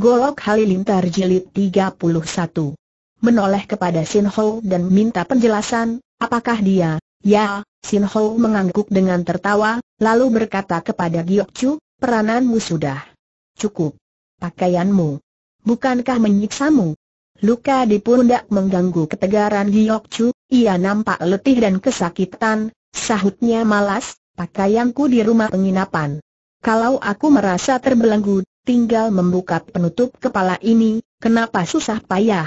Golok Halilintar Jilid 31. Menoleh kepada Sin Ho dan minta penjelasan, apakah dia, ya, Sin Ho mengangguk dengan tertawa, lalu berkata kepada Giok Chu, perananmu sudah cukup. Pakaianmu. Bukankah menyiksamu? Luka di pundak mengganggu ketegaran Giok Chu, ia nampak letih dan kesakitan, sahutnya malas, pakaianku di rumah penginapan. Kalau aku merasa terbelenggu, tinggal membuka penutup kepala ini, kenapa susah payah?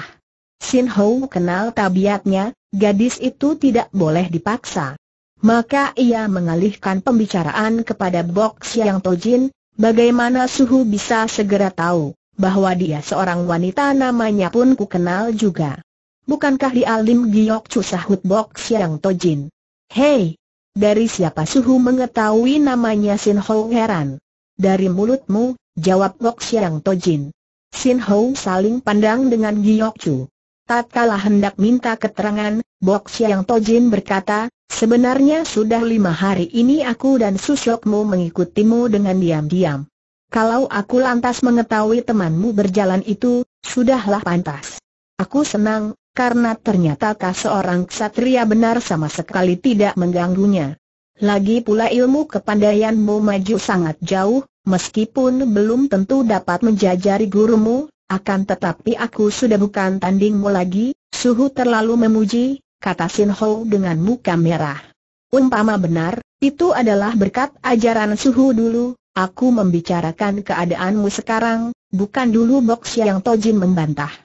Sin Hou kenal tabiatnya, gadis itu tidak boleh dipaksa. Maka ia mengalihkan pembicaraan kepada Bok Siang Tojin, bagaimana Suhu bisa segera tahu bahwa dia seorang wanita namanya pun ku kenal juga. Bukankah di Alim Giok Chu sahut Bok Siang Tojin? Hei, dari siapa Suhu mengetahui namanya Sin Ho heran? Dari mulutmu, Jawab Gok Siang Tojin. Sin Hou saling pandang dengan Giyok Chu. Tatkala hendak minta keterangan, Bok Siang Tojin berkata, sebenarnya sudah lima hari ini aku dan Susyokmu mengikutimu dengan diam-diam. Kalau aku lantas mengetahui temanmu berjalan itu, sudahlah pantas. Aku senang, karena ternyata kah seorang ksatria benar sama sekali tidak mengganggunya. Lagi pula ilmu kepandaianmu maju sangat jauh, Meskipun belum tentu dapat menjajari gurumu, akan tetapi aku sudah bukan tandingmu lagi, suhu terlalu memuji, kata Sin Ho dengan muka merah. Umpama benar, itu adalah berkat ajaran suhu dulu, aku membicarakan keadaanmu sekarang, bukan dulu Bok yang Tojin membantah.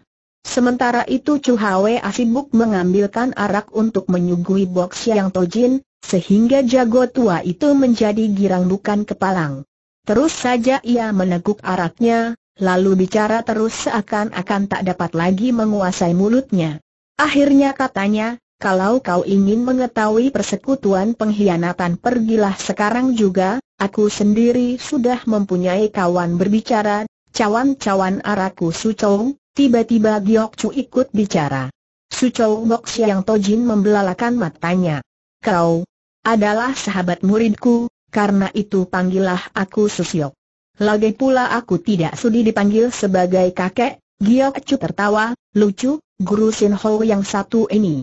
Sementara itu Chu Hwe sibuk mengambilkan arak untuk menyuguhi Bok yang Tojin, sehingga jago tua itu menjadi girang bukan kepalang. Terus saja ia meneguk araknya, lalu bicara terus seakan-akan tak dapat lagi menguasai mulutnya. Akhirnya katanya, kalau kau ingin mengetahui persekutuan pengkhianatan pergilah sekarang juga, aku sendiri sudah mempunyai kawan berbicara, cawan-cawan araku Sucong, tiba-tiba Giok Chu ikut bicara. Sucong Bok Siang Tojin membelalakan matanya. Kau adalah sahabat muridku, karena itu panggillah aku Susyok. Lagi pula aku tidak sudi dipanggil sebagai kakek, Giok Chu tertawa, lucu, guru Sin Ho yang satu ini.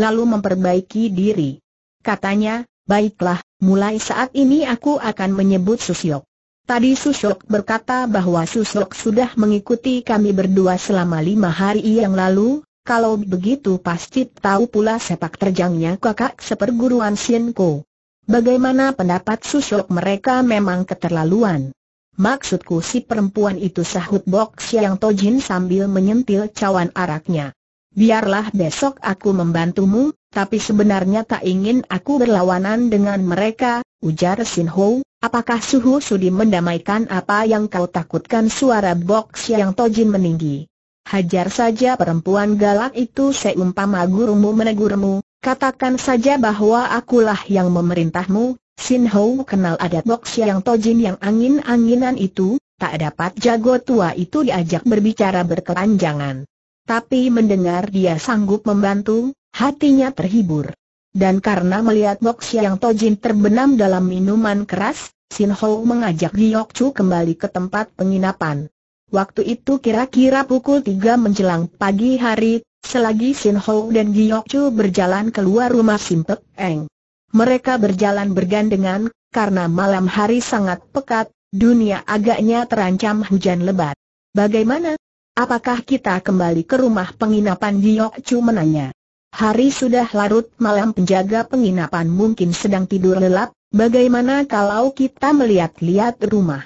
Lalu memperbaiki diri. Katanya, baiklah, mulai saat ini aku akan menyebut Susyok. Tadi Susyok berkata bahwa Susyok sudah mengikuti kami berdua selama lima hari yang lalu, kalau begitu pasti tahu pula sepak terjangnya kakak seperguruan Ko. Bagaimana pendapat susuk mereka memang keterlaluan. Maksudku si perempuan itu sahut Bok yang Tojin sambil menyentil cawan araknya. Biarlah besok aku membantumu, tapi sebenarnya tak ingin aku berlawanan dengan mereka, ujar Sin Ho. Apakah Suhu Sudi mendamaikan apa yang kau takutkan suara Bok yang Tojin meninggi? Hajar saja perempuan galak itu seumpama gurumu menegurmu, Katakan saja bahwa akulah yang memerintahmu, Sin Hou kenal adat box yang tojin yang angin-anginan itu, tak dapat jago tua itu diajak berbicara berkepanjangan. Tapi mendengar dia sanggup membantu, hatinya terhibur. Dan karena melihat box yang tojin terbenam dalam minuman keras, Sin Hou mengajak Giyok Chu kembali ke tempat penginapan. Waktu itu kira-kira pukul tiga menjelang pagi hari, Selagi Sin Ho dan Giok Chu berjalan keluar rumah Simpek Eng. Mereka berjalan bergandengan, karena malam hari sangat pekat, dunia agaknya terancam hujan lebat. Bagaimana? Apakah kita kembali ke rumah penginapan Giok Chu menanya. Hari sudah larut malam penjaga penginapan mungkin sedang tidur lelap, bagaimana kalau kita melihat-lihat rumah?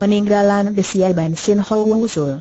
Peninggalan Desia Ban Sin Ho usul.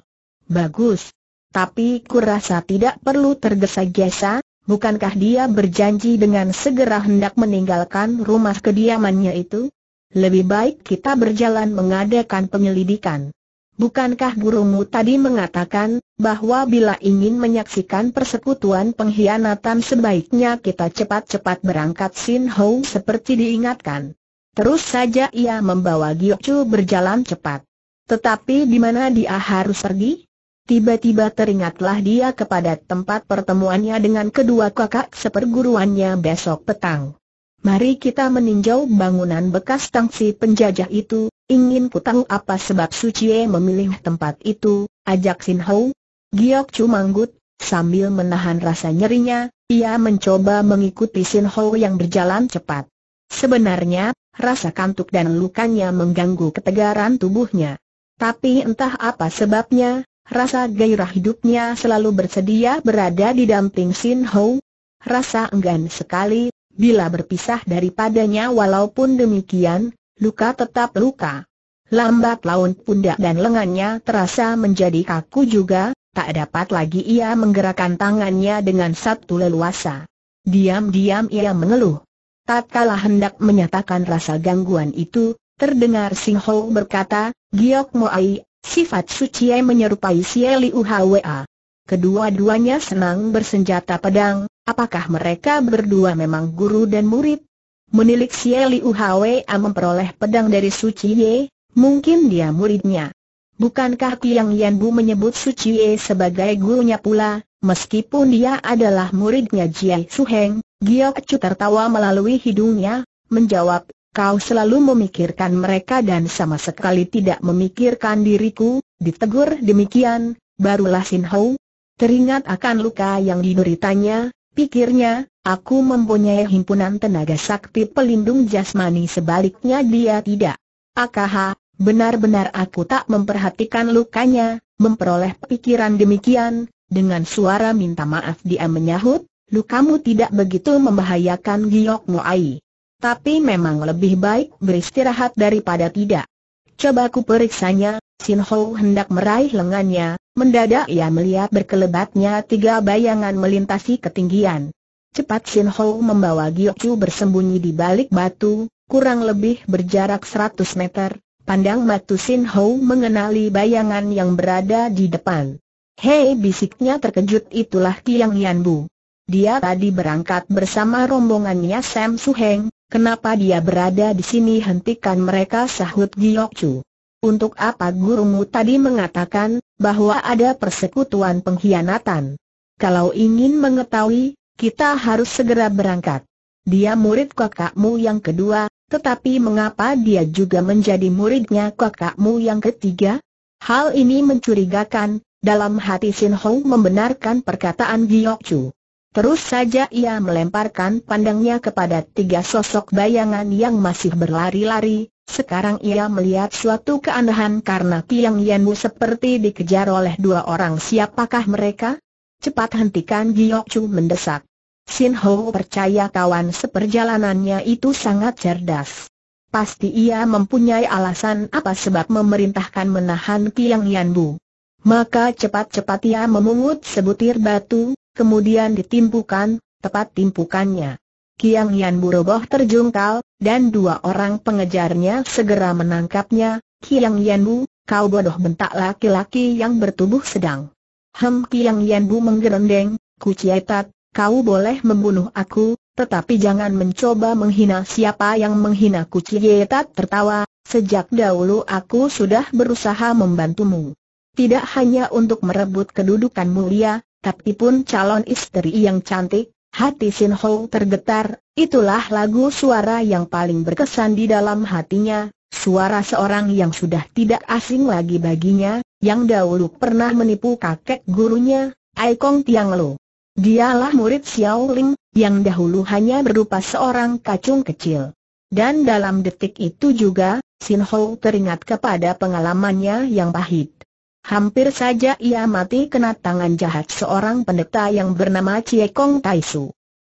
Bagus, tapi kurasa tidak perlu tergesa-gesa, bukankah dia berjanji dengan segera hendak meninggalkan rumah kediamannya itu? Lebih baik kita berjalan mengadakan penyelidikan. Bukankah gurumu tadi mengatakan, bahwa bila ingin menyaksikan persekutuan pengkhianatan sebaiknya kita cepat-cepat berangkat Sin Ho seperti diingatkan. Terus saja ia membawa Chu berjalan cepat. Tetapi di mana dia harus pergi? Tiba-tiba teringatlah dia kepada tempat pertemuannya dengan kedua kakak seperguruannya besok petang. Mari kita meninjau bangunan bekas tangsi penjajah itu, ingin ku tahu apa sebab Sucie memilih tempat itu, ajak Sin Hou. Giok manggut, sambil menahan rasa nyerinya, ia mencoba mengikuti Sin Hou yang berjalan cepat. Sebenarnya, rasa kantuk dan lukanya mengganggu ketegaran tubuhnya. Tapi entah apa sebabnya, Rasa gairah hidupnya selalu bersedia berada di damping Sin Ho. Rasa enggan sekali, bila berpisah daripadanya walaupun demikian, luka tetap luka. Lambat laun pundak dan lengannya terasa menjadi kaku juga, tak dapat lagi ia menggerakkan tangannya dengan satu leluasa. Diam-diam ia mengeluh. Tatkala hendak menyatakan rasa gangguan itu, terdengar Sing Ho berkata, Giok Moai, Sifat Suciai menyerupai Sieli Uhwa. Kedua-duanya senang bersenjata pedang, apakah mereka berdua memang guru dan murid? Menilik Sieli Uhwa memperoleh pedang dari Ye, mungkin dia muridnya. Bukankah Tiang Bu menyebut Ye sebagai gurunya pula, meskipun dia adalah muridnya Jiai Suheng? Giok Chu tertawa melalui hidungnya, menjawab, Kau selalu memikirkan mereka dan sama sekali tidak memikirkan diriku, ditegur demikian, barulah Sin Hou teringat akan luka yang dideritanya, pikirnya, aku mempunyai himpunan tenaga sakti pelindung jasmani sebaliknya dia tidak. Akaha, benar-benar aku tak memperhatikan lukanya, memperoleh pikiran demikian, dengan suara minta maaf dia menyahut, lukamu tidak begitu membahayakan giokmu Muai. Tapi memang lebih baik beristirahat daripada tidak. Coba ku periksanya, Sin Ho hendak meraih lengannya, mendadak ia melihat berkelebatnya tiga bayangan melintasi ketinggian. Cepat Sin Ho membawa Gyochu bersembunyi di balik batu, kurang lebih berjarak 100 meter, pandang matu Sin Ho mengenali bayangan yang berada di depan. Hei bisiknya terkejut itulah Tiang Yan Bu. Dia tadi berangkat bersama rombongannya Sam Suheng, Kenapa dia berada di sini hentikan mereka sahut Giok Chu. Untuk apa gurumu tadi mengatakan, bahwa ada persekutuan pengkhianatan? Kalau ingin mengetahui, kita harus segera berangkat. Dia murid kakakmu yang kedua, tetapi mengapa dia juga menjadi muridnya kakakmu yang ketiga? Hal ini mencurigakan, dalam hati Sin Hong membenarkan perkataan Giok Chu. Terus saja ia melemparkan pandangnya kepada tiga sosok bayangan yang masih berlari-lari, sekarang ia melihat suatu keanehan karena Tiang Yanmu seperti dikejar oleh dua orang siapakah mereka? Cepat hentikan Giok Chu mendesak. Sin Ho percaya kawan seperjalanannya itu sangat cerdas. Pasti ia mempunyai alasan apa sebab memerintahkan menahan Tiang Yanbu. Maka cepat-cepat ia memungut sebutir batu, kemudian ditimpukan, tepat timpukannya. Kiang Yan Buroboh terjungkal, dan dua orang pengejarnya segera menangkapnya, Kiang Yan Bu, kau bodoh bentak laki-laki yang bertubuh sedang. Hem Kiang Yan Bu menggerendeng, cietat, kau boleh membunuh aku, tetapi jangan mencoba menghina siapa yang menghina cietat tertawa, sejak dahulu aku sudah berusaha membantumu. Tidak hanya untuk merebut kedudukan mulia, tapi pun calon istri yang cantik, hati Sin Ho tergetar, itulah lagu suara yang paling berkesan di dalam hatinya, suara seorang yang sudah tidak asing lagi baginya, yang dahulu pernah menipu kakek gurunya, Aikong Tiang Lo. Dialah murid Xiao Ling, yang dahulu hanya berupa seorang kacung kecil. Dan dalam detik itu juga, Sin Ho teringat kepada pengalamannya yang pahit. Hampir saja ia mati kena tangan jahat seorang pendeta yang bernama Cie Kong Tai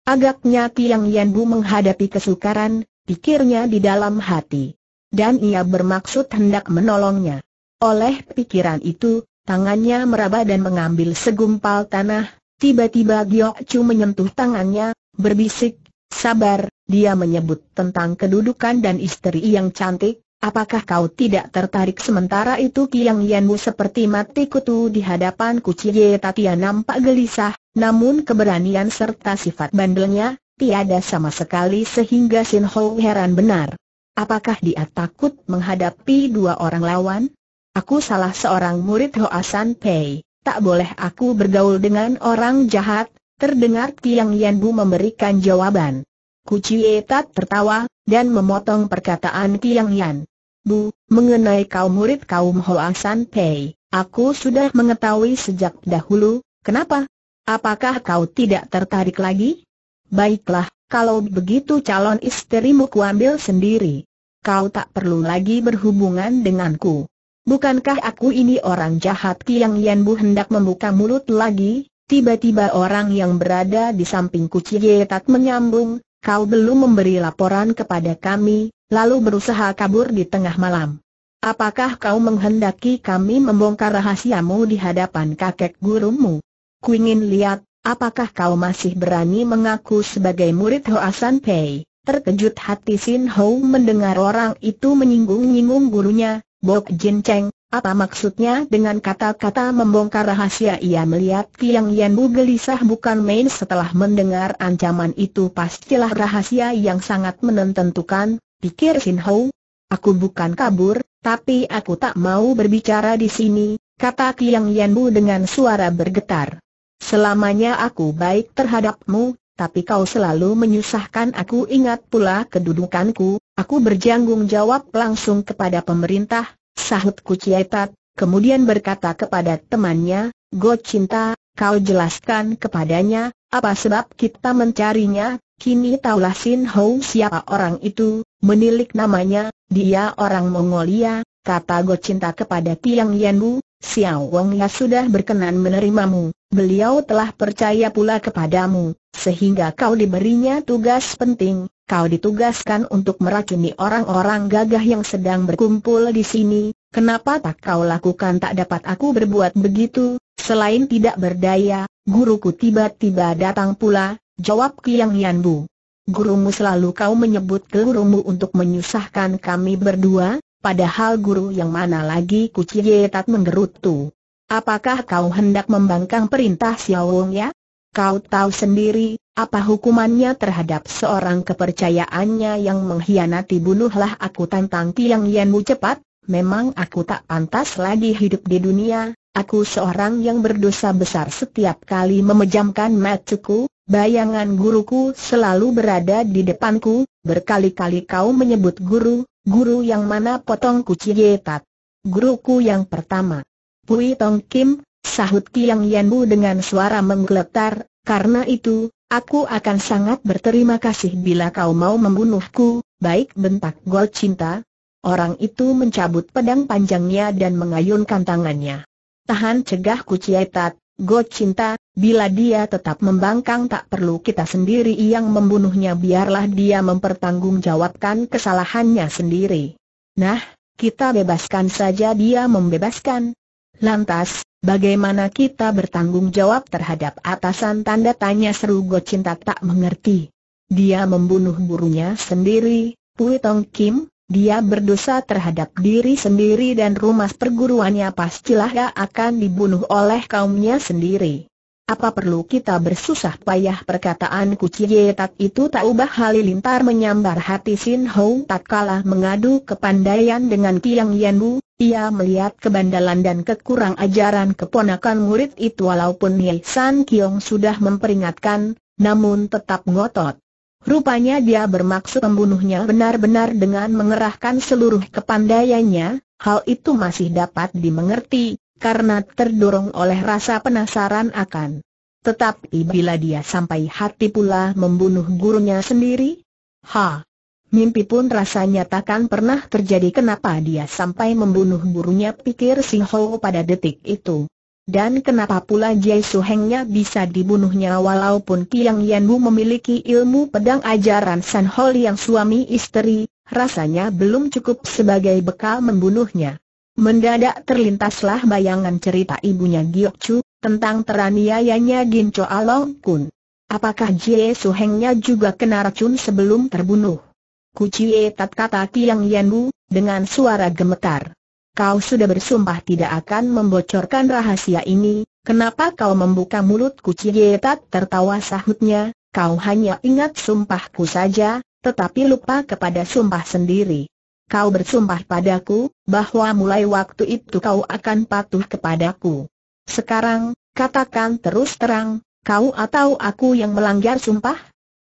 Agaknya Tiang Yanbu menghadapi kesukaran, pikirnya di dalam hati. Dan ia bermaksud hendak menolongnya. Oleh pikiran itu, tangannya meraba dan mengambil segumpal tanah, tiba-tiba Giok Chu menyentuh tangannya, berbisik, sabar, dia menyebut tentang kedudukan dan istri yang cantik, Apakah kau tidak tertarik sementara itu Kiang Yanbu seperti mati kutu di hadapan Kuciye Tatia nampak gelisah, namun keberanian serta sifat bandelnya, tiada sama sekali sehingga Sin Ho heran benar. Apakah dia takut menghadapi dua orang lawan? Aku salah seorang murid Hoasan Pei, tak boleh aku bergaul dengan orang jahat, terdengar Kiang Yanbu memberikan jawaban. Kuciye Tat tertawa, dan memotong perkataan Tiang Yan. Bu, mengenai kaum murid kaum Hoang San Pei, aku sudah mengetahui sejak dahulu, kenapa? Apakah kau tidak tertarik lagi? Baiklah, kalau begitu calon istrimu kuambil sendiri. Kau tak perlu lagi berhubungan denganku. Bukankah aku ini orang jahat Kiang Yan Bu hendak membuka mulut lagi? Tiba-tiba orang yang berada di samping Cie Tak menyambung, kau belum memberi laporan kepada kami, lalu berusaha kabur di tengah malam. Apakah kau menghendaki kami membongkar rahasiamu di hadapan kakek gurumu? Ku ingin lihat, apakah kau masih berani mengaku sebagai murid San Pei? Terkejut hati Sin Ho mendengar orang itu menyinggung-nyinggung gurunya, Bok Jin Cheng, apa maksudnya dengan kata-kata membongkar rahasia ia melihat Kiang Yanbu gelisah bukan main setelah mendengar ancaman itu pastilah rahasia yang sangat menentukan, pikir Sin Ho. Aku bukan kabur, tapi aku tak mau berbicara di sini, kata Kiang Yanbu dengan suara bergetar. Selamanya aku baik terhadapmu, tapi kau selalu menyusahkan aku ingat pula kedudukanku, aku berjanggung jawab langsung kepada pemerintah, Sahut Kucieta, kemudian berkata kepada temannya, Go Cinta, kau jelaskan kepadanya, apa sebab kita mencarinya, kini taulah Sin Hou siapa orang itu, menilik namanya, dia orang Mongolia, kata Go Cinta kepada Tiang Bu, Xiao Wong ya sudah berkenan menerimamu. Beliau telah percaya pula kepadamu, sehingga kau diberinya tugas penting, kau ditugaskan untuk meracuni orang-orang gagah yang sedang berkumpul di sini, kenapa tak kau lakukan tak dapat aku berbuat begitu, selain tidak berdaya, guruku tiba-tiba datang pula, jawab Kiang Yanbu. Gurumu selalu kau menyebut gurumu untuk menyusahkan kami berdua, padahal guru yang mana lagi Kuciye menggerutu. Apakah kau hendak membangkang perintah Xiaowong ya? Kau tahu sendiri, apa hukumannya terhadap seorang kepercayaannya yang mengkhianati bunuhlah aku tantang Tiang Yanmu cepat, memang aku tak pantas lagi hidup di dunia, aku seorang yang berdosa besar setiap kali memejamkan matuku, bayangan guruku selalu berada di depanku, berkali-kali kau menyebut guru, guru yang mana potong kuci yetat. Guruku yang pertama. Pui Tong Kim, sahut Kiang Yan Bu dengan suara menggeletar, karena itu, aku akan sangat berterima kasih bila kau mau membunuhku, baik bentak Gol Cinta. Orang itu mencabut pedang panjangnya dan mengayunkan tangannya. Tahan cegah Cietat. Go cinta, bila dia tetap membangkang tak perlu kita sendiri yang membunuhnya biarlah dia mempertanggungjawabkan kesalahannya sendiri. Nah, kita bebaskan saja dia membebaskan, Lantas, bagaimana kita bertanggung jawab terhadap atasan tanda tanya seru Go Cinta tak mengerti. Dia membunuh burunya sendiri, Pui Tong Kim, dia berdosa terhadap diri sendiri dan rumah perguruannya pastilah akan dibunuh oleh kaumnya sendiri. Apa perlu kita bersusah payah perkataan kucie tak itu tak ubah halilintar menyambar hati Sin Hong tak kalah mengadu kepandaian dengan Kiang Yan Bu, ia melihat kebandalan dan kekurang ajaran keponakan murid itu walaupun Ye San Kiong sudah memperingatkan, namun tetap ngotot. Rupanya dia bermaksud membunuhnya benar-benar dengan mengerahkan seluruh kepandaiannya, hal itu masih dapat dimengerti, karena terdorong oleh rasa penasaran akan. Tetapi bila dia sampai hati pula membunuh gurunya sendiri? Ha! Mimpi pun rasanya takkan pernah terjadi kenapa dia sampai membunuh burunya? pikir si Ho pada detik itu. Dan kenapa pula Jai Hengnya bisa dibunuhnya walaupun Kiang Yan Bu memiliki ilmu pedang ajaran San Ho yang suami istri, rasanya belum cukup sebagai bekal membunuhnya. Mendadak terlintaslah bayangan cerita ibunya Giok Chu, tentang teraniayanya Gin Cho Along Kun. Apakah Jie Hengnya juga kena racun sebelum terbunuh? cie Tat kata Tiang Bu, dengan suara gemetar. Kau sudah bersumpah tidak akan membocorkan rahasia ini, kenapa kau membuka mulut cie Tat tertawa sahutnya, kau hanya ingat sumpahku saja, tetapi lupa kepada sumpah sendiri. Kau bersumpah padaku, bahwa mulai waktu itu kau akan patuh kepadaku. Sekarang, katakan terus terang, kau atau aku yang melanggar sumpah?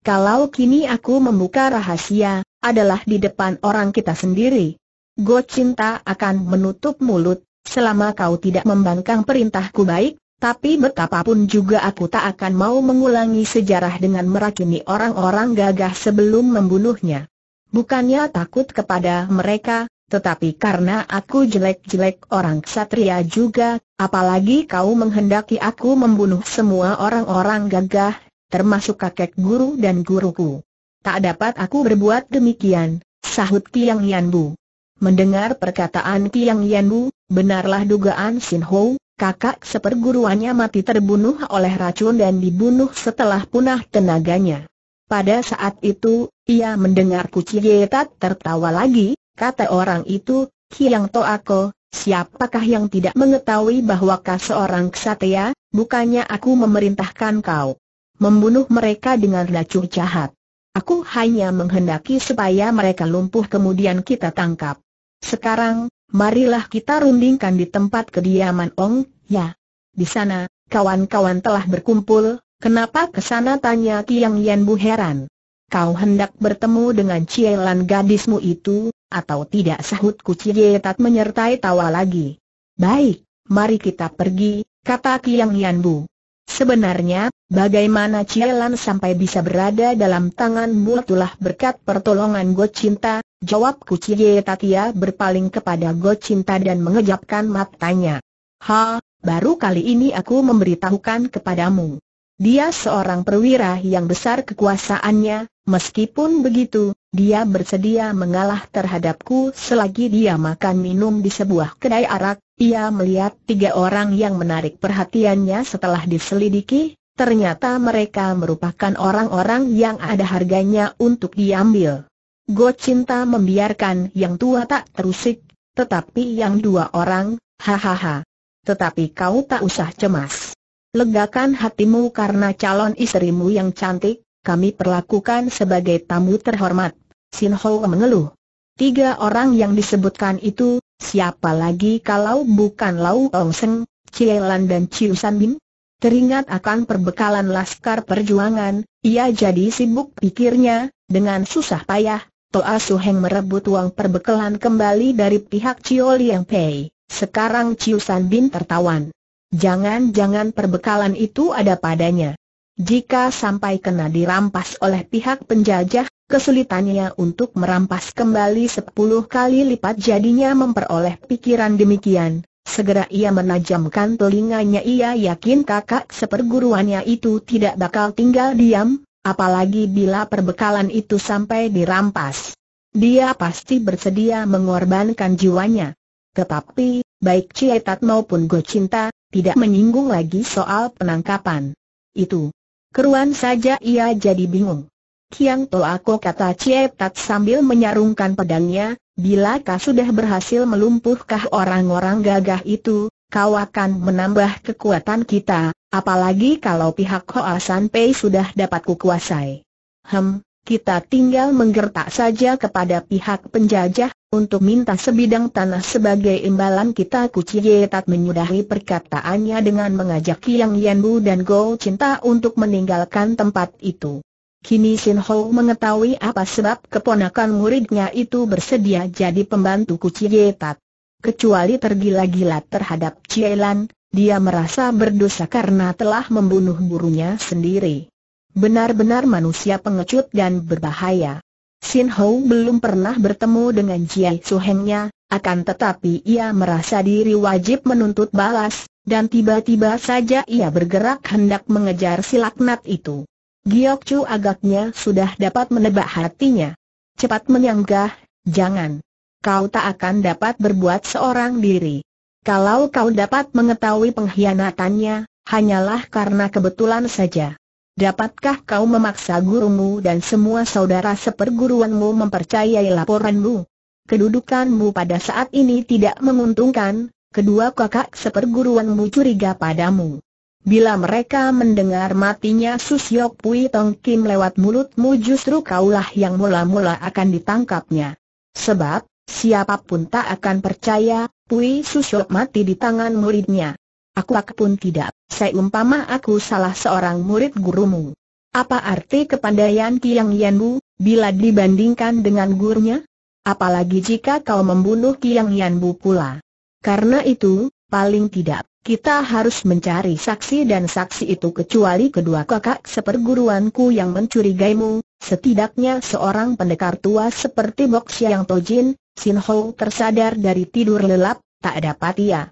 Kalau kini aku membuka rahasia, adalah di depan orang kita sendiri. Go Cinta akan menutup mulut, selama kau tidak membangkang perintahku baik, tapi betapapun juga aku tak akan mau mengulangi sejarah dengan meracuni orang-orang gagah sebelum membunuhnya. Bukannya takut kepada mereka, tetapi karena aku jelek-jelek orang ksatria juga, apalagi kau menghendaki aku membunuh semua orang-orang gagah, termasuk kakek guru dan guruku. Tak dapat aku berbuat demikian, sahut Tiang Yanbu. Mendengar perkataan Tiang Yanbu, benarlah dugaan Sin Ho, kakak seperguruannya mati terbunuh oleh racun dan dibunuh setelah punah tenaganya. Pada saat itu, ia mendengar Kucietat tertawa lagi, kata orang itu, Kiang Toako, siapakah yang tidak mengetahui bahwa kau seorang ksatria? bukannya aku memerintahkan kau membunuh mereka dengan racun jahat. Aku hanya menghendaki supaya mereka lumpuh kemudian kita tangkap. Sekarang, marilah kita rundingkan di tempat kediaman Ong, ya. Di sana, kawan-kawan telah berkumpul, kenapa ke sana tanya Kiang Yan Bu heran. Kau hendak bertemu dengan cielan gadismu itu, atau tidak sahut Cie Tat menyertai tawa lagi. Baik, mari kita pergi, kata Kiang Yan Bu. Sebenarnya, bagaimana Cielan sampai bisa berada dalam tanganmu itulah berkat pertolongan Cinta, jawab Kucie Tatia berpaling kepada Go Cinta dan mengejapkan matanya. Ha, baru kali ini aku memberitahukan kepadamu. Dia seorang perwira yang besar kekuasaannya, meskipun begitu, dia bersedia mengalah terhadapku selagi dia makan minum di sebuah kedai arak. Ia melihat tiga orang yang menarik perhatiannya setelah diselidiki, ternyata mereka merupakan orang-orang yang ada harganya untuk diambil. Go Cinta membiarkan yang tua tak terusik, tetapi yang dua orang, hahaha. Tetapi kau tak usah cemas. Legakan hatimu karena calon istrimu yang cantik, kami perlakukan sebagai tamu terhormat. Sin Ho mengeluh. Tiga orang yang disebutkan itu, siapa lagi kalau bukan Lau Ong Seng, Lan dan Chiu San Bin? Teringat akan perbekalan laskar perjuangan, ia jadi sibuk pikirnya, dengan susah payah, Toa Su Heng merebut uang perbekalan kembali dari pihak Chiu Liang Pei. Sekarang Chiu San Bin tertawan. Jangan-jangan perbekalan itu ada padanya. Jika sampai kena dirampas oleh pihak penjajah, kesulitannya untuk merampas kembali sepuluh kali lipat jadinya memperoleh pikiran demikian. Segera ia menajamkan telinganya ia yakin kakak seperguruannya itu tidak bakal tinggal diam, apalagi bila perbekalan itu sampai dirampas. Dia pasti bersedia mengorbankan jiwanya. Tetapi, baik Cietat maupun Gocinta, tidak menyinggung lagi soal penangkapan. Itu. Keruan saja ia jadi bingung. Kiang aku kata Cie Tat sambil menyarungkan pedangnya, bila kau sudah berhasil melumpuhkah orang-orang gagah itu, kau akan menambah kekuatan kita, apalagi kalau pihak Hoa San Pei sudah dapat kukuasai. Hem, kita tinggal menggertak saja kepada pihak penjajah, untuk minta sebidang tanah sebagai imbalan kita Cie Tat menyudahi perkataannya dengan mengajak Kiang Yanbu dan Go Cinta untuk meninggalkan tempat itu. Kini Sin Ho mengetahui apa sebab keponakan muridnya itu bersedia jadi pembantu Kuci Tat. Kecuali tergila-gila terhadap Cielan, dia merasa berdosa karena telah membunuh gurunya sendiri. Benar-benar manusia pengecut dan berbahaya. Sin Ho belum pernah bertemu dengan Jiai Suhengnya, akan tetapi ia merasa diri wajib menuntut balas, dan tiba-tiba saja ia bergerak hendak mengejar si itu. Giok Chu agaknya sudah dapat menebak hatinya. Cepat menyanggah, jangan. Kau tak akan dapat berbuat seorang diri. Kalau kau dapat mengetahui pengkhianatannya, hanyalah karena kebetulan saja. Dapatkah kau memaksa gurumu dan semua saudara seperguruanmu mempercayai laporanmu? Kedudukanmu pada saat ini tidak menguntungkan, kedua kakak seperguruanmu curiga padamu. Bila mereka mendengar matinya Susyok Pui Tong Kim lewat mulutmu justru kaulah yang mula-mula akan ditangkapnya. Sebab, siapapun tak akan percaya, Pui Susyok mati di tangan muridnya. Aku pun tidak, seumpama aku salah seorang murid gurumu. Apa arti kepandaian Kiang Bu bila dibandingkan dengan gurunya? Apalagi jika kau membunuh Kiang Bu pula. Karena itu, paling tidak, kita harus mencari saksi dan saksi itu kecuali kedua kakak seperguruanku yang mencurigaimu, setidaknya seorang pendekar tua seperti Bok Siang Tojin, Sin Ho tersadar dari tidur lelap, tak dapat ia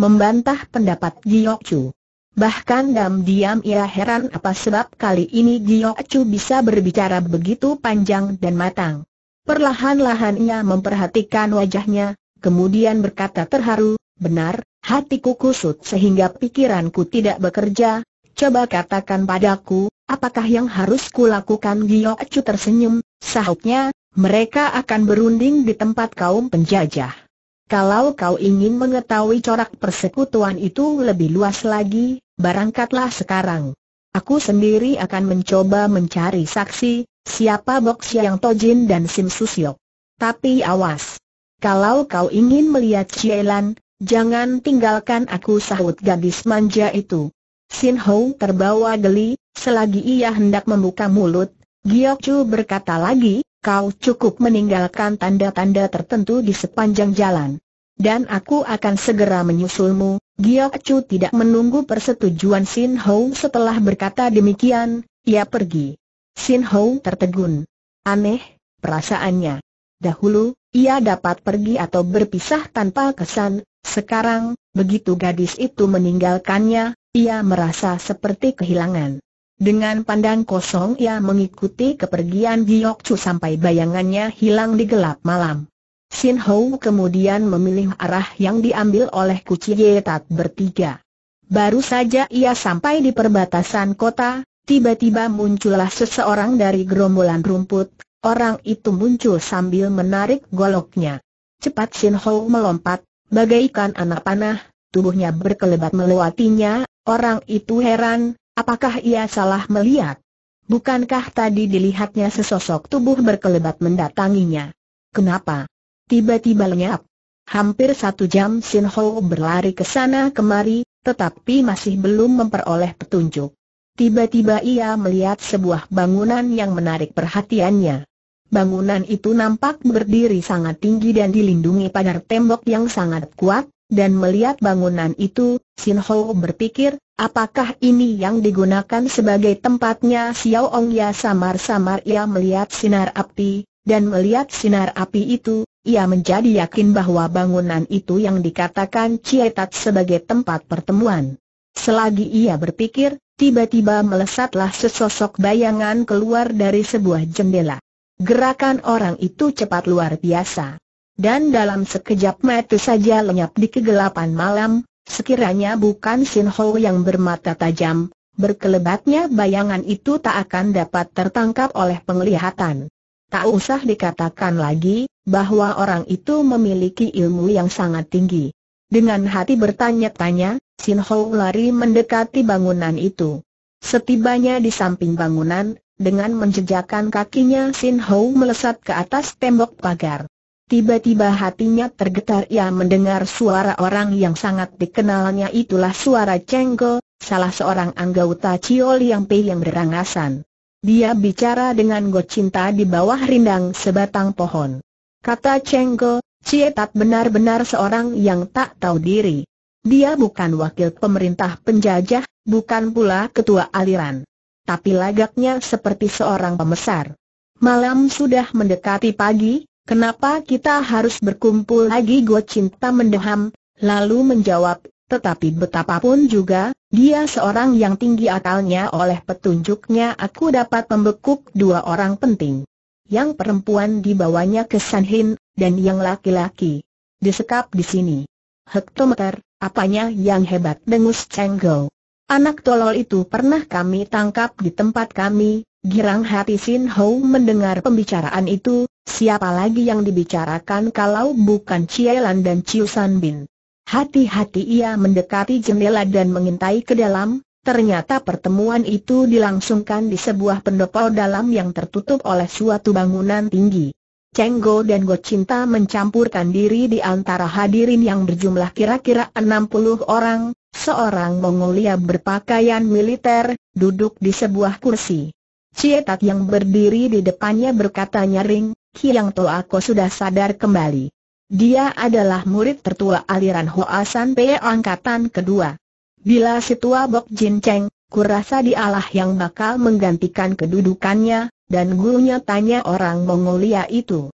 membantah pendapat Giyok Chu. Bahkan dalam diam ia heran apa sebab kali ini Giyok Chu bisa berbicara begitu panjang dan matang. Perlahan-lahan ia memperhatikan wajahnya, kemudian berkata terharu, benar, Hatiku kusut sehingga pikiranku tidak bekerja. Coba katakan padaku, apakah yang harus kulakukan Gio Acu tersenyum, sahutnya, mereka akan berunding di tempat kaum penjajah. Kalau kau ingin mengetahui corak persekutuan itu lebih luas lagi, barangkatlah sekarang. Aku sendiri akan mencoba mencari saksi, siapa Bok Siang Tojin dan Sim Susyok. Tapi awas! Kalau kau ingin melihat Cielan, Jangan tinggalkan aku sahut gadis manja itu. Sin Ho terbawa geli, selagi ia hendak membuka mulut, Giok Chu berkata lagi, kau cukup meninggalkan tanda-tanda tertentu di sepanjang jalan. Dan aku akan segera menyusulmu, Giok Chu tidak menunggu persetujuan Sin Ho setelah berkata demikian, ia pergi. Sin Ho tertegun. Aneh, perasaannya. Dahulu, ia dapat pergi atau berpisah tanpa kesan, sekarang, begitu gadis itu meninggalkannya, ia merasa seperti kehilangan. Dengan pandang kosong ia mengikuti kepergian Giok Chu sampai bayangannya hilang di gelap malam. Sin Hou kemudian memilih arah yang diambil oleh Kuci Tat bertiga. Baru saja ia sampai di perbatasan kota, tiba-tiba muncullah seseorang dari gerombolan rumput, orang itu muncul sambil menarik goloknya. Cepat Sin Hou melompat, bagaikan anak panah, tubuhnya berkelebat melewatinya, orang itu heran, apakah ia salah melihat? Bukankah tadi dilihatnya sesosok tubuh berkelebat mendatanginya? Kenapa? Tiba-tiba lenyap. Hampir satu jam Sin Ho berlari ke sana kemari, tetapi masih belum memperoleh petunjuk. Tiba-tiba ia melihat sebuah bangunan yang menarik perhatiannya bangunan itu nampak berdiri sangat tinggi dan dilindungi pagar tembok yang sangat kuat, dan melihat bangunan itu, Sin Ho berpikir, apakah ini yang digunakan sebagai tempatnya Xiao Ong Ya samar-samar ia melihat sinar api, dan melihat sinar api itu, ia menjadi yakin bahwa bangunan itu yang dikatakan Cietat sebagai tempat pertemuan. Selagi ia berpikir, tiba-tiba melesatlah sesosok bayangan keluar dari sebuah jendela. Gerakan orang itu cepat luar biasa. Dan dalam sekejap mata saja lenyap di kegelapan malam, sekiranya bukan Shin Ho yang bermata tajam, berkelebatnya bayangan itu tak akan dapat tertangkap oleh penglihatan. Tak usah dikatakan lagi, bahwa orang itu memiliki ilmu yang sangat tinggi. Dengan hati bertanya-tanya, Sin Ho lari mendekati bangunan itu. Setibanya di samping bangunan, dengan menjejakkan kakinya Sin Hou melesat ke atas tembok pagar. Tiba-tiba hatinya tergetar ia mendengar suara orang yang sangat dikenalnya itulah suara Cenggo, salah seorang anggota Cio Liang Pei yang berangasan. Dia bicara dengan Go Cinta di bawah rindang sebatang pohon. Kata Cenggo, Cietat benar-benar seorang yang tak tahu diri. Dia bukan wakil pemerintah penjajah, bukan pula ketua aliran tapi lagaknya seperti seorang pemesar. Malam sudah mendekati pagi, kenapa kita harus berkumpul lagi Go Cinta mendeham, lalu menjawab, tetapi betapapun juga, dia seorang yang tinggi akalnya oleh petunjuknya aku dapat membekuk dua orang penting. Yang perempuan dibawanya ke Sanhin, dan yang laki-laki. Disekap di sini. Hektometer, apanya yang hebat dengus Cheng Anak tolol itu pernah kami tangkap di tempat kami, girang hati Sin Hou mendengar pembicaraan itu, siapa lagi yang dibicarakan kalau bukan Cielan dan Chiu San Bin. Hati-hati ia mendekati jendela dan mengintai ke dalam, ternyata pertemuan itu dilangsungkan di sebuah pendopo dalam yang tertutup oleh suatu bangunan tinggi. Go dan Go Cinta mencampurkan diri di antara hadirin yang berjumlah kira-kira 60 orang, seorang Mongolia berpakaian militer, duduk di sebuah kursi. Cietak yang berdiri di depannya berkata nyaring, Kiang aku sudah sadar kembali. Dia adalah murid tertua aliran Hoasan Pe angkatan kedua. Bila si tua Bok Jin Cheng, kurasa dialah yang bakal menggantikan kedudukannya, dan gurunya tanya orang Mongolia itu.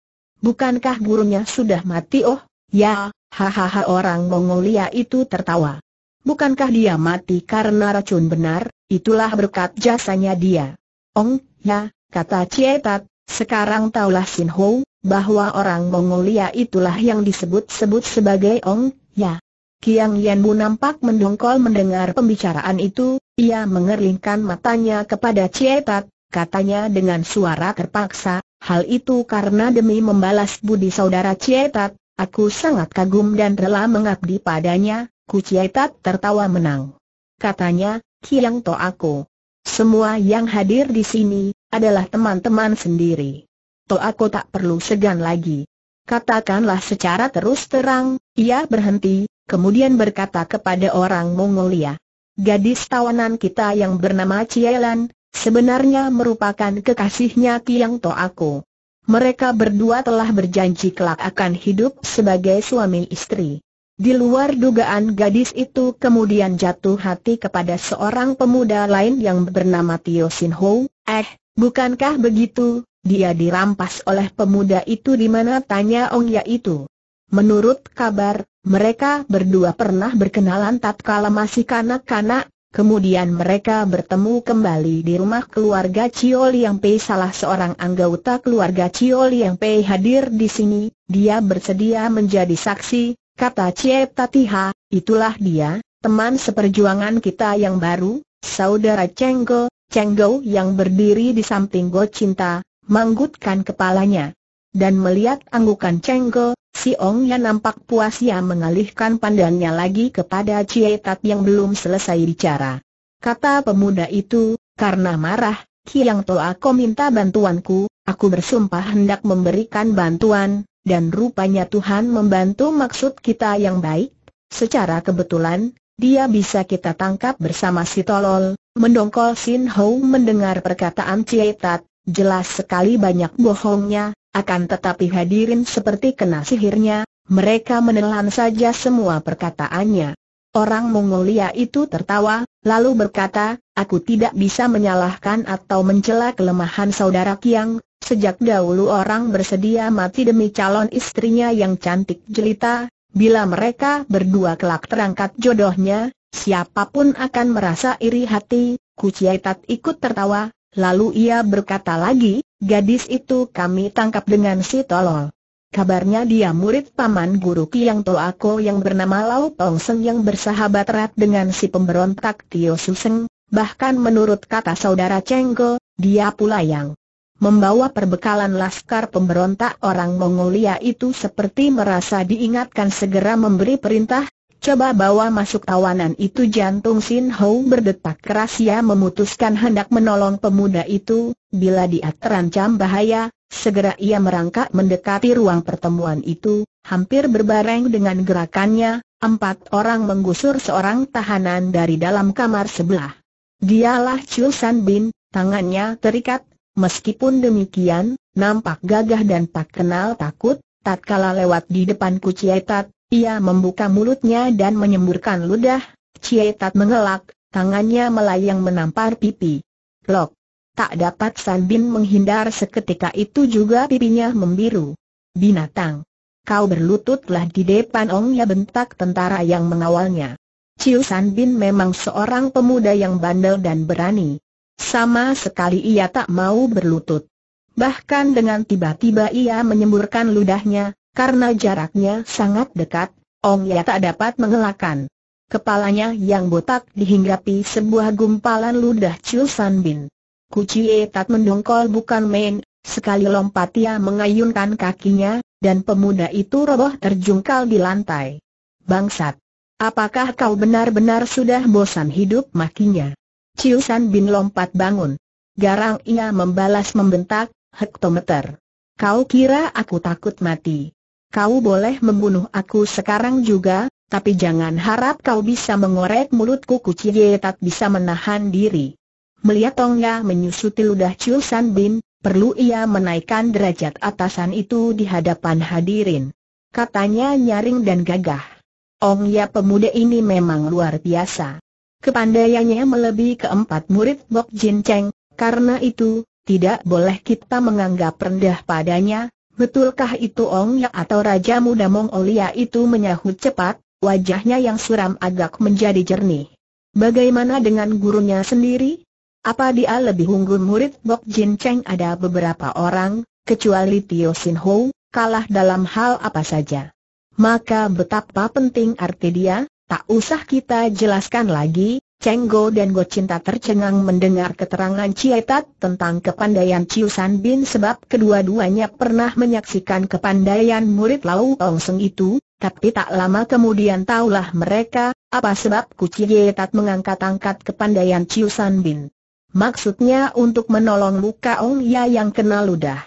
Bukankah gurunya sudah mati oh, ya, hahaha orang Mongolia itu tertawa. Bukankah dia mati karena racun benar, itulah berkat jasanya dia. Ong, ya, kata Cietat, sekarang taulah Sin Ho, bahwa orang Mongolia itulah yang disebut-sebut sebagai Ong, ya. Kiang bu nampak mendongkol mendengar pembicaraan itu, ia mengerlingkan matanya kepada Cietat, katanya dengan suara terpaksa, hal itu karena demi membalas budi saudara Cietat, aku sangat kagum dan rela mengabdi padanya, Ku tertawa menang. Katanya, Kiang To aku. Semua yang hadir di sini, adalah teman-teman sendiri. To aku tak perlu segan lagi. Katakanlah secara terus terang, ia berhenti, kemudian berkata kepada orang Mongolia. Gadis tawanan kita yang bernama Cielan, sebenarnya merupakan kekasihnya Kiang To aku. Mereka berdua telah berjanji kelak akan hidup sebagai suami istri. Di luar dugaan gadis itu kemudian jatuh hati kepada seorang pemuda lain yang bernama Tio Sin Ho, eh, bukankah begitu, dia dirampas oleh pemuda itu di mana tanya Ya itu. Menurut kabar, mereka berdua pernah berkenalan tatkala masih kanak-kanak, Kemudian mereka bertemu kembali di rumah keluarga Chiol Yang Pei salah seorang anggota keluarga Chiol Yang Pei hadir di sini, dia bersedia menjadi saksi, Kata Cie Tatiha, itulah dia, teman seperjuangan kita yang baru, saudara Cenggo, Cenggo yang berdiri di samping Go Cinta, manggutkan kepalanya. Dan melihat anggukan Cenggo, si Ong yang nampak puas ia mengalihkan pandangnya lagi kepada Cie Tat yang belum selesai bicara. Kata pemuda itu, karena marah, Kiang Toa kau minta bantuanku, aku bersumpah hendak memberikan bantuan, dan rupanya Tuhan membantu maksud kita yang baik. Secara kebetulan, dia bisa kita tangkap bersama si tolol, mendongkol Sin Ho mendengar perkataan Cie Tat, jelas sekali banyak bohongnya, akan tetapi hadirin seperti kena sihirnya, mereka menelan saja semua perkataannya. Orang Mongolia itu tertawa, lalu berkata, aku tidak bisa menyalahkan atau mencela kelemahan saudara Kiang, Sejak dahulu orang bersedia mati demi calon istrinya yang cantik jelita, bila mereka berdua kelak terangkat jodohnya, siapapun akan merasa iri hati, Kuciaitat ikut tertawa, lalu ia berkata lagi, gadis itu kami tangkap dengan si tolol. Kabarnya dia murid paman guru Kiang Toako yang bernama Lau Tong yang bersahabat erat dengan si pemberontak Tio Suseng, bahkan menurut kata saudara Chenggo, dia pula yang membawa perbekalan laskar pemberontak orang Mongolia itu seperti merasa diingatkan segera memberi perintah, coba bawa masuk tawanan itu jantung Sin Ho berdetak keras ia memutuskan hendak menolong pemuda itu, bila dia terancam bahaya, segera ia merangkak mendekati ruang pertemuan itu, hampir berbareng dengan gerakannya, empat orang menggusur seorang tahanan dari dalam kamar sebelah. Dialah Chul San Bin, tangannya terikat Meskipun demikian, nampak gagah dan tak kenal takut, tatkala lewat di depan Cietat, ia membuka mulutnya dan menyemburkan ludah, Cietat mengelak, tangannya melayang menampar pipi. Lok! Tak dapat San Bin menghindar seketika itu juga pipinya membiru. Binatang! Kau berlututlah di depan Ongnya bentak tentara yang mengawalnya. Ciu San Bin memang seorang pemuda yang bandel dan berani. Sama sekali ia tak mau berlutut. Bahkan dengan tiba-tiba ia menyemburkan ludahnya, karena jaraknya sangat dekat, Ong Ya tak dapat mengelakkan. Kepalanya yang botak dihinggapi sebuah gumpalan ludah Chul San Bin. Kucie tak mendongkol bukan main, sekali lompat ia mengayunkan kakinya, dan pemuda itu roboh terjungkal di lantai. Bangsat! Apakah kau benar-benar sudah bosan hidup makinya? Chiu Bin lompat bangun. Garang ia membalas membentak, hektometer. Kau kira aku takut mati. Kau boleh membunuh aku sekarang juga, tapi jangan harap kau bisa mengorek mulutku kucie tak bisa menahan diri. Melihat tongnya menyusuti ludah Chiu Bin, perlu ia menaikkan derajat atasan itu di hadapan hadirin. Katanya nyaring dan gagah. Ong Ya pemuda ini memang luar biasa. Kepandaiannya melebihi keempat murid Bok Jin Cheng, karena itu, tidak boleh kita menganggap rendah padanya, betulkah itu Ong Ya atau Raja Muda Mongolia itu menyahut cepat, wajahnya yang suram agak menjadi jernih. Bagaimana dengan gurunya sendiri? Apa dia lebih unggul murid Bok Jin Cheng ada beberapa orang, kecuali Tio Sin Ho, kalah dalam hal apa saja. Maka betapa penting arti dia, Tak usah kita jelaskan lagi, Cenggo dan Go Cinta tercengang mendengar keterangan Cietat tentang kepandaian Ciusan San Bin sebab kedua-duanya pernah menyaksikan kepandaian murid Lau Ong Seng itu, tapi tak lama kemudian tahulah mereka, apa sebab Ku Tat mengangkat-angkat kepandaian Ciusan San Bin. Maksudnya untuk menolong luka Ong Ya yang kena ludah.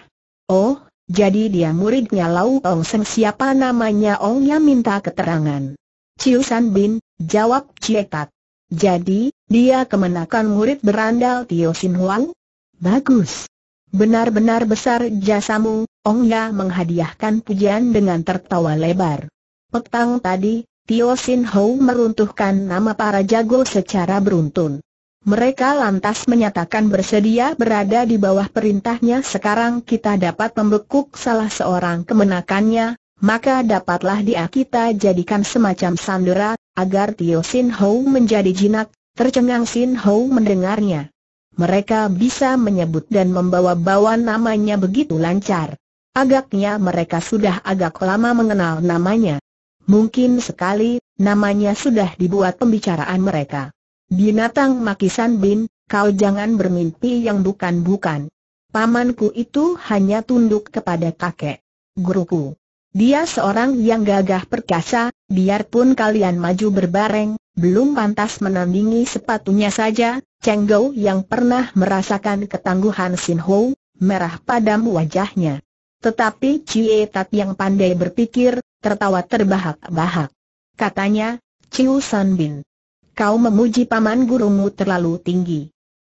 Oh, jadi dia muridnya Lau Ong Seng siapa namanya Ong Ya minta keterangan. Ciu San Bin, jawab Cietat. Jadi, dia kemenakan murid berandal Tio Sin Huang? Bagus. Benar-benar besar jasamu, Ong Ya menghadiahkan pujian dengan tertawa lebar. Petang tadi, Tio Sin Ho meruntuhkan nama para jago secara beruntun. Mereka lantas menyatakan bersedia berada di bawah perintahnya sekarang kita dapat membekuk salah seorang kemenakannya, maka dapatlah dia kita jadikan semacam sandera, agar Tio Sin Ho menjadi jinak, tercengang Sin Ho mendengarnya. Mereka bisa menyebut dan membawa-bawa namanya begitu lancar. Agaknya mereka sudah agak lama mengenal namanya. Mungkin sekali, namanya sudah dibuat pembicaraan mereka. Binatang Makisan Bin, kau jangan bermimpi yang bukan-bukan. Pamanku itu hanya tunduk kepada kakek. Guruku. Dia seorang yang gagah perkasa, biarpun kalian maju berbareng, belum pantas menandingi sepatunya saja, Cheng Gou yang pernah merasakan ketangguhan Sin Ho, merah padam wajahnya. Tetapi Cie Tat yang pandai berpikir, tertawa terbahak-bahak. Katanya, Chiu San Bin, kau memuji paman gurumu terlalu tinggi.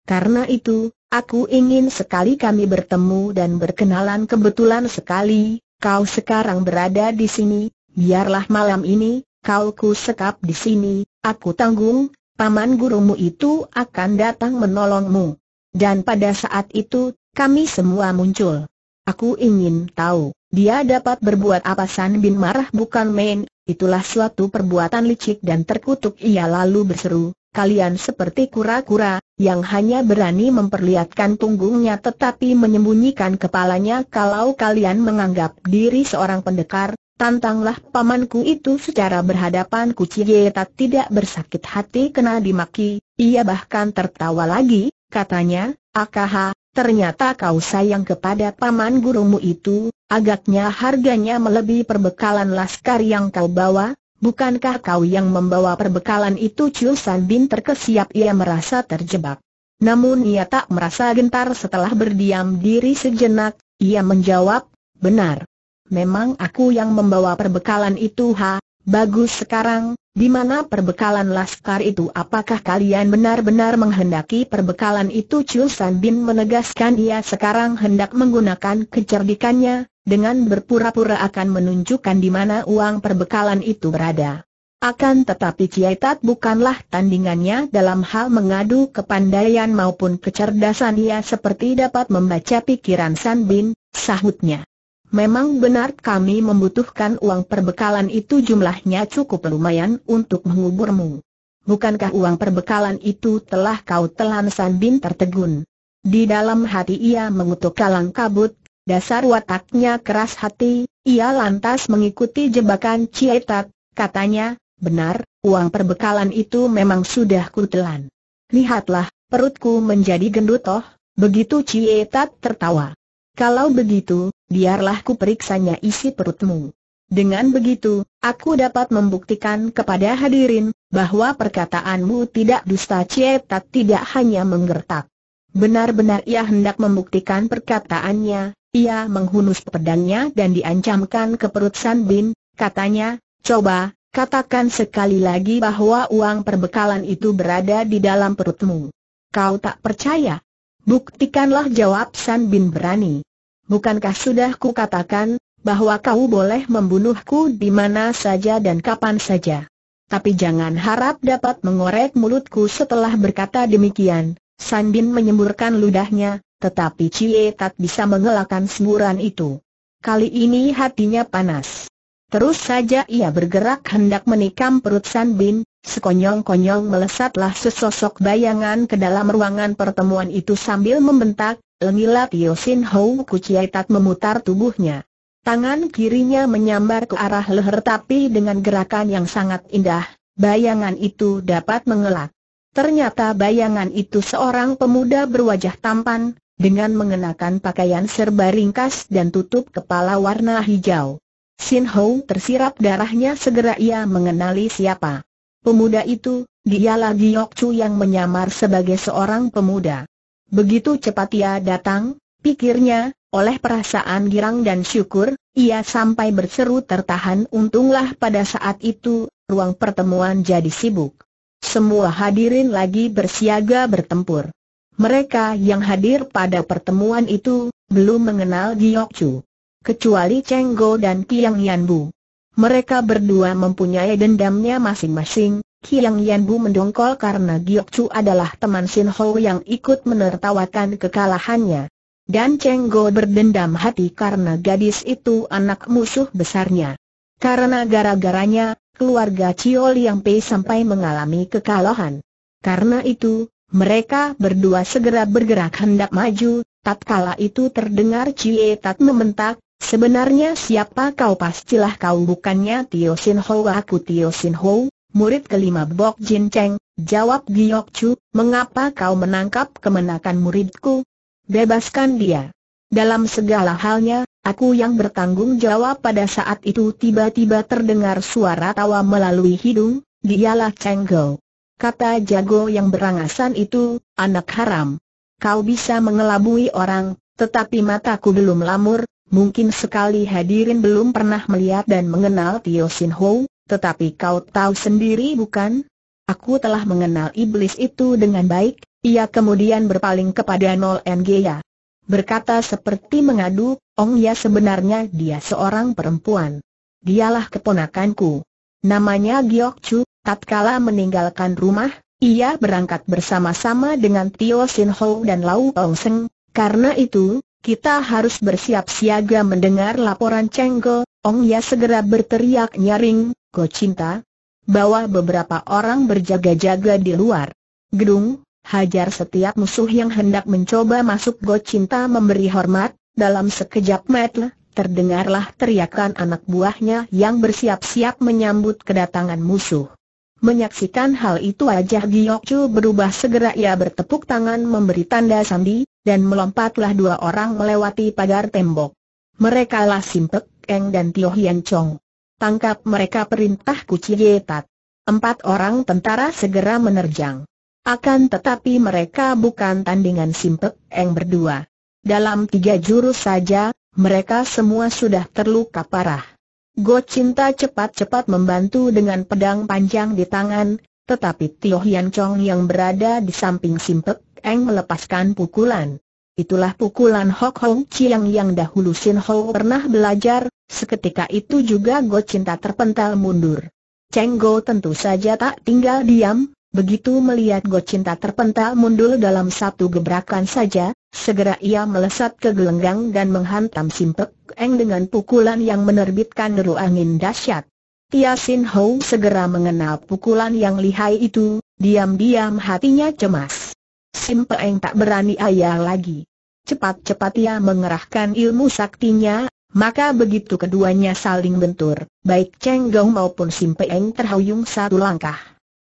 Karena itu, aku ingin sekali kami bertemu dan berkenalan kebetulan sekali, kau sekarang berada di sini, biarlah malam ini, kau ku sekap di sini, aku tanggung, paman gurumu itu akan datang menolongmu. Dan pada saat itu, kami semua muncul. Aku ingin tahu, dia dapat berbuat apa San Bin marah bukan main, itulah suatu perbuatan licik dan terkutuk ia lalu berseru, kalian seperti kura-kura, yang hanya berani memperlihatkan punggungnya tetapi menyembunyikan kepalanya kalau kalian menganggap diri seorang pendekar, tantanglah pamanku itu secara berhadapan tak tidak bersakit hati kena dimaki, ia bahkan tertawa lagi, katanya, Akaha, ternyata kau sayang kepada paman gurumu itu, agaknya harganya melebihi perbekalan laskar yang kau bawa, Bukankah kau yang membawa perbekalan itu Chiu San Bin terkesiap ia merasa terjebak. Namun ia tak merasa gentar setelah berdiam diri sejenak, ia menjawab, benar. Memang aku yang membawa perbekalan itu ha, bagus sekarang, di mana perbekalan laskar itu apakah kalian benar-benar menghendaki perbekalan itu Chiu San Bin menegaskan ia sekarang hendak menggunakan kecerdikannya, dengan berpura-pura akan menunjukkan di mana uang perbekalan itu berada. Akan tetapi Kiaitat bukanlah tandingannya dalam hal mengadu kepandaian maupun kecerdasan ia seperti dapat membaca pikiran San Bin, sahutnya. Memang benar kami membutuhkan uang perbekalan itu jumlahnya cukup lumayan untuk menguburmu. Bukankah uang perbekalan itu telah kau telan San Bin tertegun? Di dalam hati ia mengutuk kalang kabut, Dasar wataknya keras hati, ia lantas mengikuti jebakan Cietat, katanya, benar, uang perbekalan itu memang sudah kutelan. Lihatlah, perutku menjadi gendut toh, begitu Cietat tertawa. Kalau begitu, biarlah ku periksanya isi perutmu. Dengan begitu, aku dapat membuktikan kepada hadirin, bahwa perkataanmu tidak dusta Cietat tidak hanya menggertak. Benar-benar ia hendak membuktikan perkataannya, ia menghunus pedangnya dan diancamkan ke perut San Bin, katanya, coba, katakan sekali lagi bahwa uang perbekalan itu berada di dalam perutmu. Kau tak percaya? Buktikanlah jawab San Bin berani. Bukankah sudah ku katakan bahwa kau boleh membunuhku di mana saja dan kapan saja? Tapi jangan harap dapat mengorek mulutku setelah berkata demikian. Sanbin menyemburkan ludahnya, tetapi Cie tak bisa mengelakkan semburan itu. Kali ini hatinya panas. Terus saja ia bergerak hendak menikam perut Sanbin, sekonyong-konyong melesatlah sesosok bayangan ke dalam ruangan pertemuan itu sambil membentak, Lengila Tio Sin Hou Cie tak memutar tubuhnya. Tangan kirinya menyambar ke arah leher tapi dengan gerakan yang sangat indah, bayangan itu dapat mengelak. Ternyata bayangan itu seorang pemuda berwajah tampan, dengan mengenakan pakaian serba ringkas dan tutup kepala warna hijau. Sin Hou tersirap darahnya segera ia mengenali siapa. Pemuda itu, dialah Giok Chu yang menyamar sebagai seorang pemuda. Begitu cepat ia datang, pikirnya, oleh perasaan girang dan syukur, ia sampai berseru tertahan untunglah pada saat itu, ruang pertemuan jadi sibuk semua hadirin lagi bersiaga bertempur. Mereka yang hadir pada pertemuan itu, belum mengenal Giok Chu. Kecuali Cheng Go dan Kiang Yan Bu. Mereka berdua mempunyai dendamnya masing-masing, Kiang Yan Bu mendongkol karena Giok Chu adalah teman Sin Ho yang ikut menertawakan kekalahannya. Dan Cheng Go berdendam hati karena gadis itu anak musuh besarnya. Karena gara-garanya, keluarga Cio Liang Pei sampai mengalami kekalahan. Karena itu, mereka berdua segera bergerak hendak maju, tatkala itu terdengar Cie Tat membentak, Sebenarnya siapa kau pastilah kau bukannya Tio Sin Ho aku Tio Sin Ho, murid kelima Bok Jin Cheng, jawab Giyok Chu, mengapa kau menangkap kemenakan muridku? Bebaskan dia. Dalam segala halnya, aku yang bertanggung jawab pada saat itu tiba-tiba terdengar suara tawa melalui hidung, dialah Cheng Go. Kata jago yang berangasan itu, anak haram. Kau bisa mengelabui orang, tetapi mataku belum lamur, mungkin sekali hadirin belum pernah melihat dan mengenal Tio Sin Ho, tetapi kau tahu sendiri bukan? Aku telah mengenal iblis itu dengan baik, ia kemudian berpaling kepada Nol Ngea. Ya berkata seperti mengadu, Ong Ya sebenarnya dia seorang perempuan. Dialah keponakanku. Namanya Giok Chu, tatkala meninggalkan rumah, ia berangkat bersama-sama dengan Tio Sin Ho dan Lau Ong Seng. Karena itu, kita harus bersiap siaga mendengar laporan Cheng Go. Ong Ya segera berteriak nyaring, Go Cinta. Bawa beberapa orang berjaga-jaga di luar gedung, hajar setiap musuh yang hendak mencoba masuk go Cinta memberi hormat, dalam sekejap mata, terdengarlah teriakan anak buahnya yang bersiap-siap menyambut kedatangan musuh. Menyaksikan hal itu wajah Chu berubah segera ia bertepuk tangan memberi tanda sandi, dan melompatlah dua orang melewati pagar tembok. Mereka lah Simpek, Eng dan Tio Hian Chong. Tangkap mereka perintah Kuci Yetat. Empat orang tentara segera menerjang. Akan tetapi mereka bukan tandingan Simpek yang berdua. Dalam tiga jurus saja, mereka semua sudah terluka parah. Go Cinta cepat-cepat membantu dengan pedang panjang di tangan, tetapi Tio Hian Chong yang berada di samping Simpek Eng melepaskan pukulan. Itulah pukulan Hok Hong Chiang yang dahulu Sin Ho pernah belajar, seketika itu juga Go Cinta terpental mundur. Cheng Go tentu saja tak tinggal diam, Begitu melihat Go Cinta terpental mundur dalam satu gebrakan saja, segera ia melesat ke gelenggang dan menghantam Simpek Eng dengan pukulan yang menerbitkan deru angin dahsyat. Tia Sin Ho segera mengenal pukulan yang lihai itu, diam-diam hatinya cemas. Simpek Eng tak berani ayah lagi. Cepat-cepat ia mengerahkan ilmu saktinya, maka begitu keduanya saling bentur, baik Cheng Gou maupun Simpek Eng terhuyung satu langkah.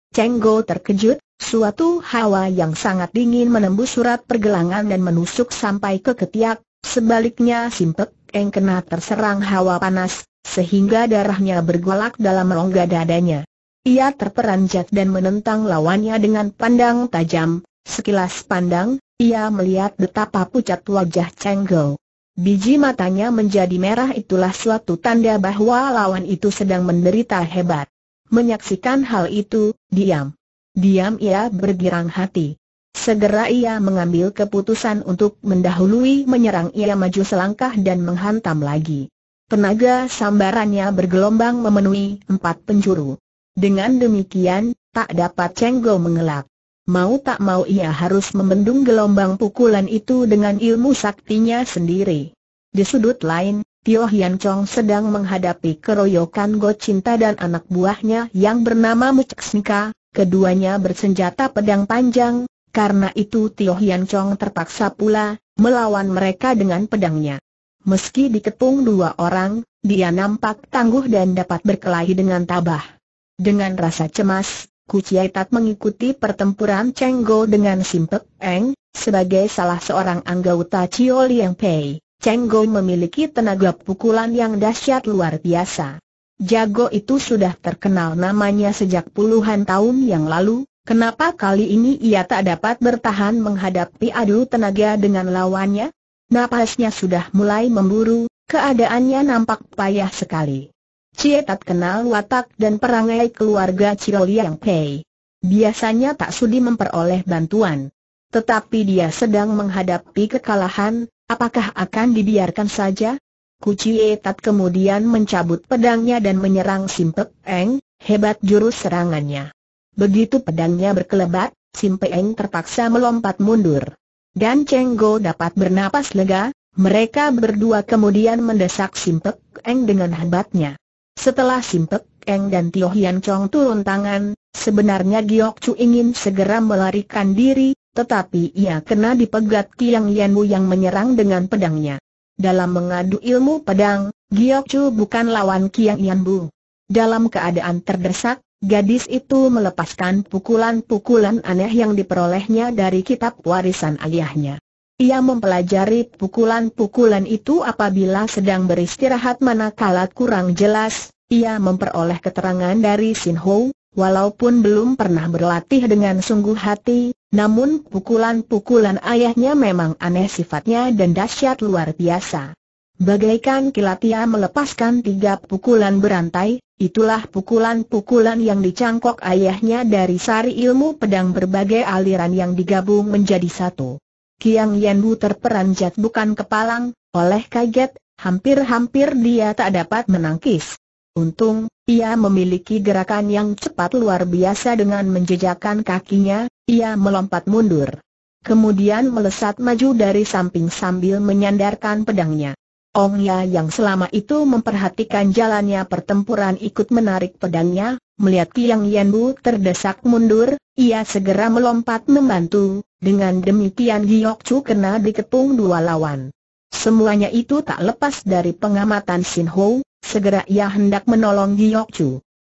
Cenggo terkejut, suatu hawa yang sangat dingin menembus surat pergelangan dan menusuk sampai ke ketiak, sebaliknya Simpek yang kena terserang hawa panas, sehingga darahnya bergolak dalam rongga dadanya. Ia terperanjat dan menentang lawannya dengan pandang tajam, sekilas pandang, ia melihat betapa pucat wajah Cenggo. Biji matanya menjadi merah itulah suatu tanda bahwa lawan itu sedang menderita hebat. Menyaksikan hal itu, diam. Diam ia bergirang hati. Segera ia mengambil keputusan untuk mendahului menyerang ia maju selangkah dan menghantam lagi. Tenaga sambarannya bergelombang memenuhi empat penjuru. Dengan demikian, tak dapat Cenggo mengelak. Mau tak mau ia harus membendung gelombang pukulan itu dengan ilmu saktinya sendiri. Di sudut lain, Tio Hian Chong sedang menghadapi keroyokan Go Cinta dan anak buahnya yang bernama Muceksnika, keduanya bersenjata pedang panjang, karena itu Tio Hian Chong terpaksa pula, melawan mereka dengan pedangnya. Meski dikepung dua orang, dia nampak tangguh dan dapat berkelahi dengan tabah. Dengan rasa cemas, Kuciai Tat mengikuti pertempuran Cheng Go dengan Simpek Eng, sebagai salah seorang anggota Cio Liang Pei. Cheng Go memiliki tenaga pukulan yang dahsyat luar biasa. Jago itu sudah terkenal namanya sejak puluhan tahun yang lalu, kenapa kali ini ia tak dapat bertahan menghadapi adu tenaga dengan lawannya? Napasnya sudah mulai memburu, keadaannya nampak payah sekali. Cie tak kenal watak dan perangai keluarga Ciro Liang Pei. Biasanya tak sudi memperoleh bantuan. Tetapi dia sedang menghadapi kekalahan, Apakah akan dibiarkan saja? Kucie Tat kemudian mencabut pedangnya dan menyerang Simpek Eng, hebat jurus serangannya. Begitu pedangnya berkelebat, Simpek Eng terpaksa melompat mundur. Dan Cheng Go dapat bernapas lega, mereka berdua kemudian mendesak Simpek Eng dengan hebatnya. Setelah Simpek Eng dan Tio Hian Chong turun tangan, sebenarnya Giok Chu ingin segera melarikan diri, tetapi ia kena dipegat Kiang Yanwu yang menyerang dengan pedangnya. Dalam mengadu ilmu pedang, Giok Chu bukan lawan Kiang Yanwu. Dalam keadaan terdesak, gadis itu melepaskan pukulan-pukulan aneh yang diperolehnya dari kitab warisan ayahnya. Ia mempelajari pukulan-pukulan itu apabila sedang beristirahat manakala kurang jelas, ia memperoleh keterangan dari Sin Ho, walaupun belum pernah berlatih dengan sungguh hati, namun pukulan-pukulan ayahnya memang aneh sifatnya dan dahsyat luar biasa. Bagaikan kilat ia melepaskan tiga pukulan berantai, itulah pukulan-pukulan yang dicangkok ayahnya dari sari ilmu pedang berbagai aliran yang digabung menjadi satu. Kiang Yanbu terperanjat bukan kepalang, oleh kaget, hampir-hampir dia tak dapat menangkis. Untung, ia memiliki gerakan yang cepat luar biasa dengan menjejakkan kakinya, ia melompat mundur. Kemudian melesat maju dari samping sambil menyandarkan pedangnya. Ong Ya yang selama itu memperhatikan jalannya pertempuran ikut menarik pedangnya, melihat Kiang Yan Bu terdesak mundur, ia segera melompat membantu, dengan demikian Giyok Chu kena dikepung dua lawan. Semuanya itu tak lepas dari pengamatan Sin Ho, Segera ia hendak menolong Giok Chu.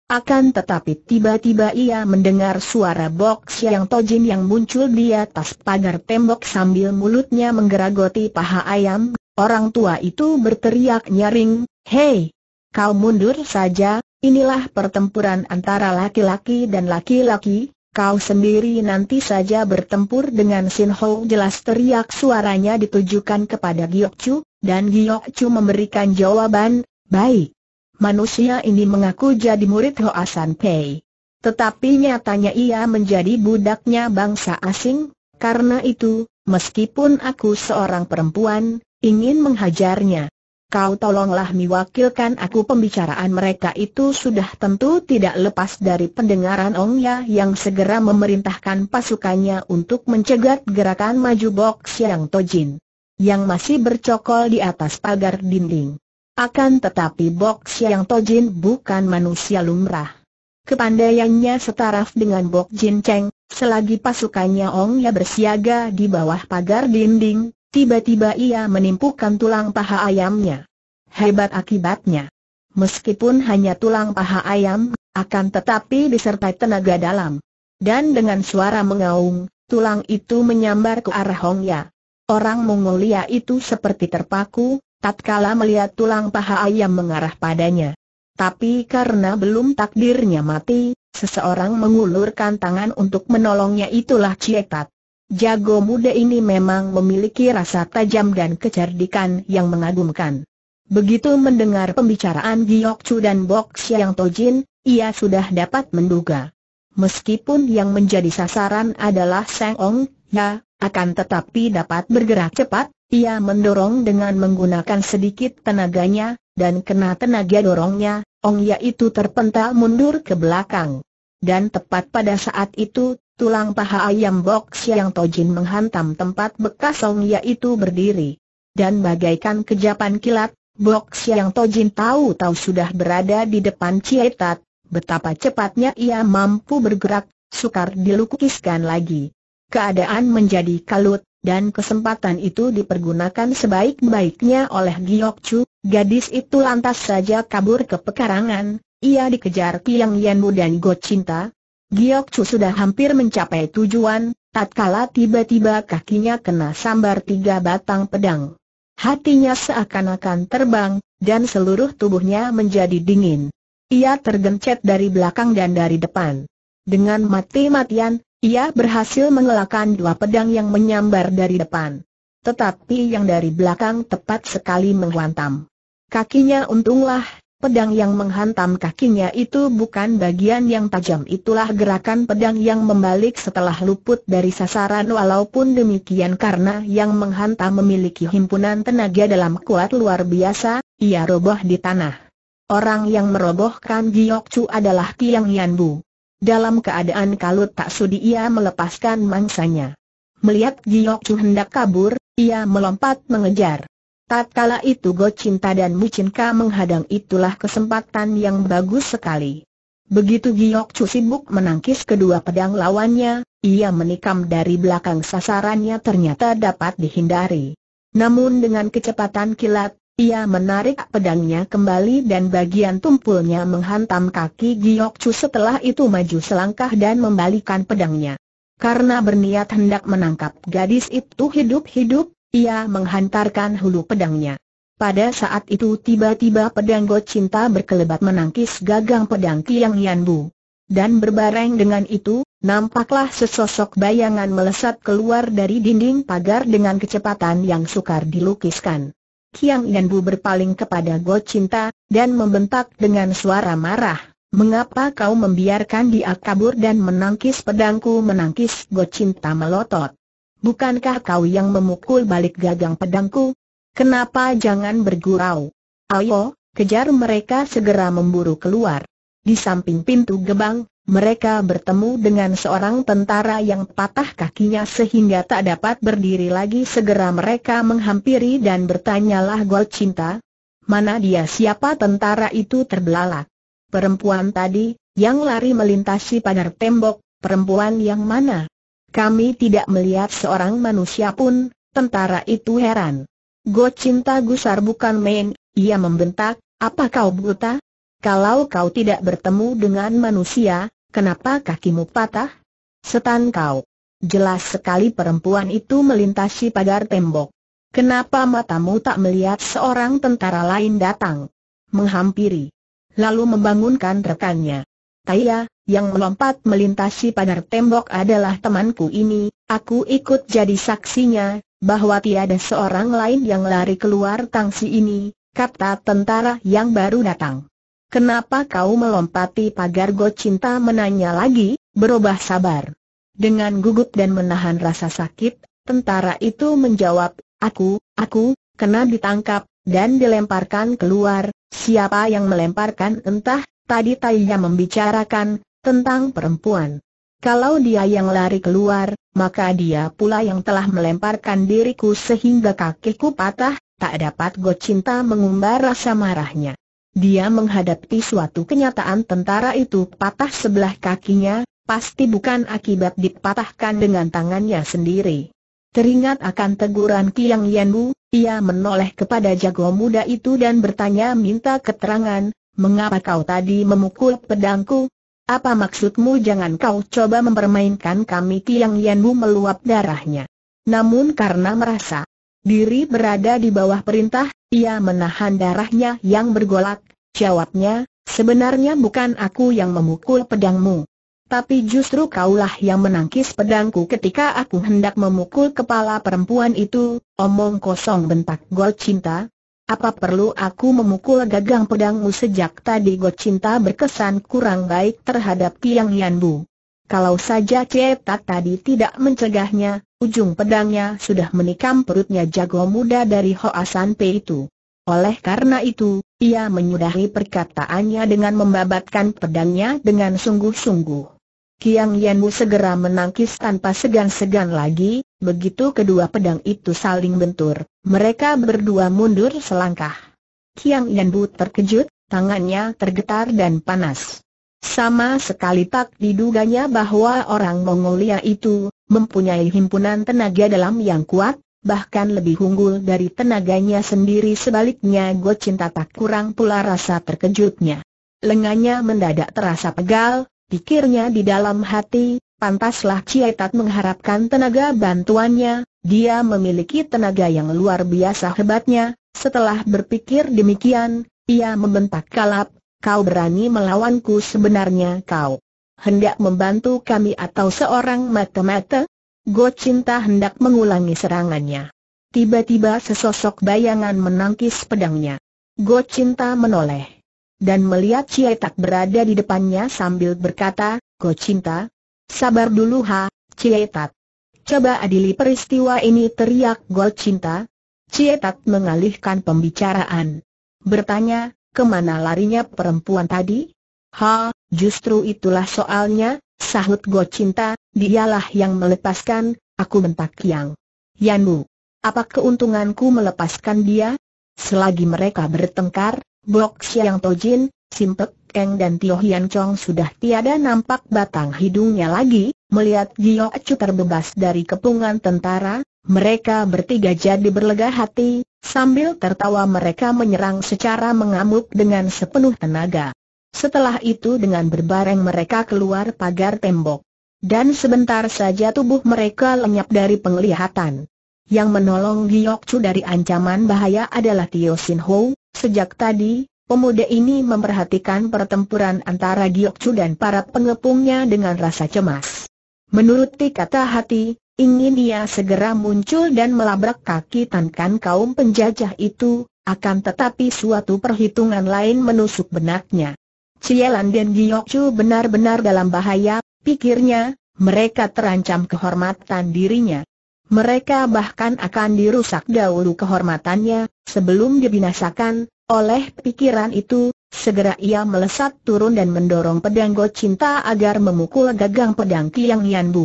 Akan tetapi tiba-tiba ia mendengar suara box yang tojin yang muncul di atas pagar tembok sambil mulutnya menggeragoti paha ayam, orang tua itu berteriak nyaring, Hei, kau mundur saja, inilah pertempuran antara laki-laki dan laki-laki, kau sendiri nanti saja bertempur dengan Sin Ho jelas teriak suaranya ditujukan kepada Giok Chu, dan Giok Chu memberikan jawaban, Baik. Manusia ini mengaku jadi murid San Pei. Tetapi nyatanya ia menjadi budaknya bangsa asing, karena itu, meskipun aku seorang perempuan, ingin menghajarnya. Kau tolonglah mewakilkan aku pembicaraan mereka itu sudah tentu tidak lepas dari pendengaran Ong Ongya yang segera memerintahkan pasukannya untuk mencegat gerakan maju Bok Siang Tojin yang masih bercokol di atas pagar dinding. Akan tetapi Bok Yang Tojin bukan manusia lumrah. Kepandaiannya setaraf dengan Bok Jin Cheng, selagi pasukannya Ong Ya bersiaga di bawah pagar dinding, tiba-tiba ia menimpukan tulang paha ayamnya. Hebat akibatnya. Meskipun hanya tulang paha ayam, akan tetapi disertai tenaga dalam. Dan dengan suara mengaung, tulang itu menyambar ke arah Hong Ya. Orang Mongolia itu seperti terpaku, tatkala melihat tulang paha ayam mengarah padanya. Tapi karena belum takdirnya mati, seseorang mengulurkan tangan untuk menolongnya itulah Cietat. Jago muda ini memang memiliki rasa tajam dan kecerdikan yang mengagumkan. Begitu mendengar pembicaraan Giok Chu dan Bok yang Tojin, ia sudah dapat menduga. Meskipun yang menjadi sasaran adalah Seng Ong, ya, akan tetapi dapat bergerak cepat, ia mendorong dengan menggunakan sedikit tenaganya, dan kena tenaga dorongnya, Ong Ya itu terpental mundur ke belakang. Dan tepat pada saat itu, tulang paha ayam box yang Tojin menghantam tempat bekas Ong Ya itu berdiri. Dan bagaikan kejapan kilat, box yang Tojin tahu-tahu sudah berada di depan Cietat, betapa cepatnya ia mampu bergerak, sukar dilukiskan lagi keadaan menjadi kalut, dan kesempatan itu dipergunakan sebaik-baiknya oleh Giok Chu, gadis itu lantas saja kabur ke pekarangan, ia dikejar Tiang Yanbu dan Go Cinta. Giok Chu sudah hampir mencapai tujuan, tatkala tiba-tiba kakinya kena sambar tiga batang pedang. Hatinya seakan-akan terbang, dan seluruh tubuhnya menjadi dingin. Ia tergencet dari belakang dan dari depan. Dengan mati-matian, ia berhasil mengelakkan dua pedang yang menyambar dari depan. Tetapi yang dari belakang tepat sekali menghantam. Kakinya untunglah, pedang yang menghantam kakinya itu bukan bagian yang tajam itulah gerakan pedang yang membalik setelah luput dari sasaran walaupun demikian karena yang menghantam memiliki himpunan tenaga dalam kuat luar biasa, ia roboh di tanah. Orang yang merobohkan Giok Chu adalah Kiang Yanbu. Dalam keadaan kalut tak sudi ia melepaskan mangsanya. Melihat Giok Chu hendak kabur, ia melompat mengejar. Tatkala itu Go Cinta dan Mu Mucinka menghadang itulah kesempatan yang bagus sekali. Begitu Giok Chu sibuk menangkis kedua pedang lawannya, ia menikam dari belakang sasarannya ternyata dapat dihindari. Namun dengan kecepatan kilat, ia menarik pedangnya kembali dan bagian tumpulnya menghantam kaki Giok Chu setelah itu maju selangkah dan membalikan pedangnya. Karena berniat hendak menangkap gadis itu hidup-hidup, ia menghantarkan hulu pedangnya. Pada saat itu tiba-tiba pedang Go Cinta berkelebat menangkis gagang pedang Kiang Yanbu. Dan berbareng dengan itu, nampaklah sesosok bayangan melesat keluar dari dinding pagar dengan kecepatan yang sukar dilukiskan. Kiang Bu berpaling kepada Go Cinta, dan membentak dengan suara marah. Mengapa kau membiarkan dia kabur dan menangkis pedangku menangkis Go Cinta melotot? Bukankah kau yang memukul balik gagang pedangku? Kenapa jangan bergurau? Ayo, kejar mereka segera memburu keluar. Di samping pintu gebang, mereka bertemu dengan seorang tentara yang patah kakinya sehingga tak dapat berdiri lagi segera mereka menghampiri dan bertanyalah Gol Cinta, mana dia siapa tentara itu terbelalak. Perempuan tadi, yang lari melintasi pagar tembok, perempuan yang mana? Kami tidak melihat seorang manusia pun, tentara itu heran. Go Cinta gusar bukan main, ia membentak, apa kau buta? Kalau kau tidak bertemu dengan manusia, Kenapa kakimu patah? Setan kau. Jelas sekali perempuan itu melintasi pagar tembok. Kenapa matamu tak melihat seorang tentara lain datang? Menghampiri. Lalu membangunkan rekannya. Taya, yang melompat melintasi pagar tembok adalah temanku ini, aku ikut jadi saksinya, bahwa tiada seorang lain yang lari keluar tangsi ini, kata tentara yang baru datang. Kenapa kau melompati pagar Go Cinta menanya lagi, berubah sabar. Dengan gugup dan menahan rasa sakit, tentara itu menjawab, aku, aku, kena ditangkap, dan dilemparkan keluar, siapa yang melemparkan entah, tadi tayinya membicarakan, tentang perempuan. Kalau dia yang lari keluar, maka dia pula yang telah melemparkan diriku sehingga kakiku patah, tak dapat Go Cinta mengumbar rasa marahnya. Dia menghadapi suatu kenyataan tentara itu patah sebelah kakinya, pasti bukan akibat dipatahkan dengan tangannya sendiri. Teringat akan teguran Kiang Yanbu, ia menoleh kepada jago muda itu dan bertanya minta keterangan, mengapa kau tadi memukul pedangku? Apa maksudmu jangan kau coba mempermainkan kami Kiang Yanbu meluap darahnya. Namun karena merasa Diri berada di bawah perintah, ia menahan darahnya yang bergolak, jawabnya, sebenarnya bukan aku yang memukul pedangmu. Tapi justru kaulah yang menangkis pedangku ketika aku hendak memukul kepala perempuan itu, omong kosong bentak Gol Cinta. Apa perlu aku memukul gagang pedangmu sejak tadi Gol Cinta berkesan kurang baik terhadap Tiang Yanbu. Kalau saja Cetat tadi tidak mencegahnya, Ujung pedangnya sudah menikam perutnya jago muda dari Hoasan Pei itu. Oleh karena itu, ia menyudahi perkataannya dengan membabatkan pedangnya dengan sungguh-sungguh. Kiang Yanbu segera menangkis tanpa segan-segan lagi, begitu kedua pedang itu saling bentur, mereka berdua mundur selangkah. Kiang Yanbu terkejut, tangannya tergetar dan panas. Sama sekali tak diduganya bahwa orang Mongolia itu, mempunyai himpunan tenaga dalam yang kuat, bahkan lebih unggul dari tenaganya sendiri sebaliknya cinta tak kurang pula rasa terkejutnya. Lengannya mendadak terasa pegal, pikirnya di dalam hati, pantaslah Cietat mengharapkan tenaga bantuannya, dia memiliki tenaga yang luar biasa hebatnya, setelah berpikir demikian, ia membentak kalap, kau berani melawanku sebenarnya kau hendak membantu kami atau seorang mata-mata? Go Cinta hendak mengulangi serangannya. Tiba-tiba sesosok bayangan menangkis pedangnya. Go Cinta menoleh. Dan melihat Cie Tak berada di depannya sambil berkata, Go Cinta, sabar dulu ha, Cie Tak. Coba adili peristiwa ini teriak Go Cinta. Cie Tak mengalihkan pembicaraan. Bertanya, kemana larinya perempuan tadi? Ha, Justru itulah soalnya, sahut Go Cinta, dialah yang melepaskan, aku bentak Yang. Yanbu, apa keuntunganku melepaskan dia? Selagi mereka bertengkar, Bok Siang Tojin, Simpek Keng dan Tio Hian Chong sudah tiada nampak batang hidungnya lagi, melihat Gio Acu terbebas dari kepungan tentara, mereka bertiga jadi berlega hati, sambil tertawa mereka menyerang secara mengamuk dengan sepenuh tenaga. Setelah itu dengan berbareng mereka keluar pagar tembok. Dan sebentar saja tubuh mereka lenyap dari penglihatan. Yang menolong Giok Chu dari ancaman bahaya adalah Tio Sin Ho. Sejak tadi, pemuda ini memperhatikan pertempuran antara Giok Chu dan para pengepungnya dengan rasa cemas. Menuruti kata hati, ingin dia segera muncul dan melabrak kaki tankan kaum penjajah itu, akan tetapi suatu perhitungan lain menusuk benaknya. Cielan dan Giyokcu benar-benar dalam bahaya, pikirnya, mereka terancam kehormatan dirinya. Mereka bahkan akan dirusak dahulu kehormatannya, sebelum dibinasakan, oleh pikiran itu, segera ia melesat turun dan mendorong pedang Go Cinta agar memukul gagang pedang Kiang Yan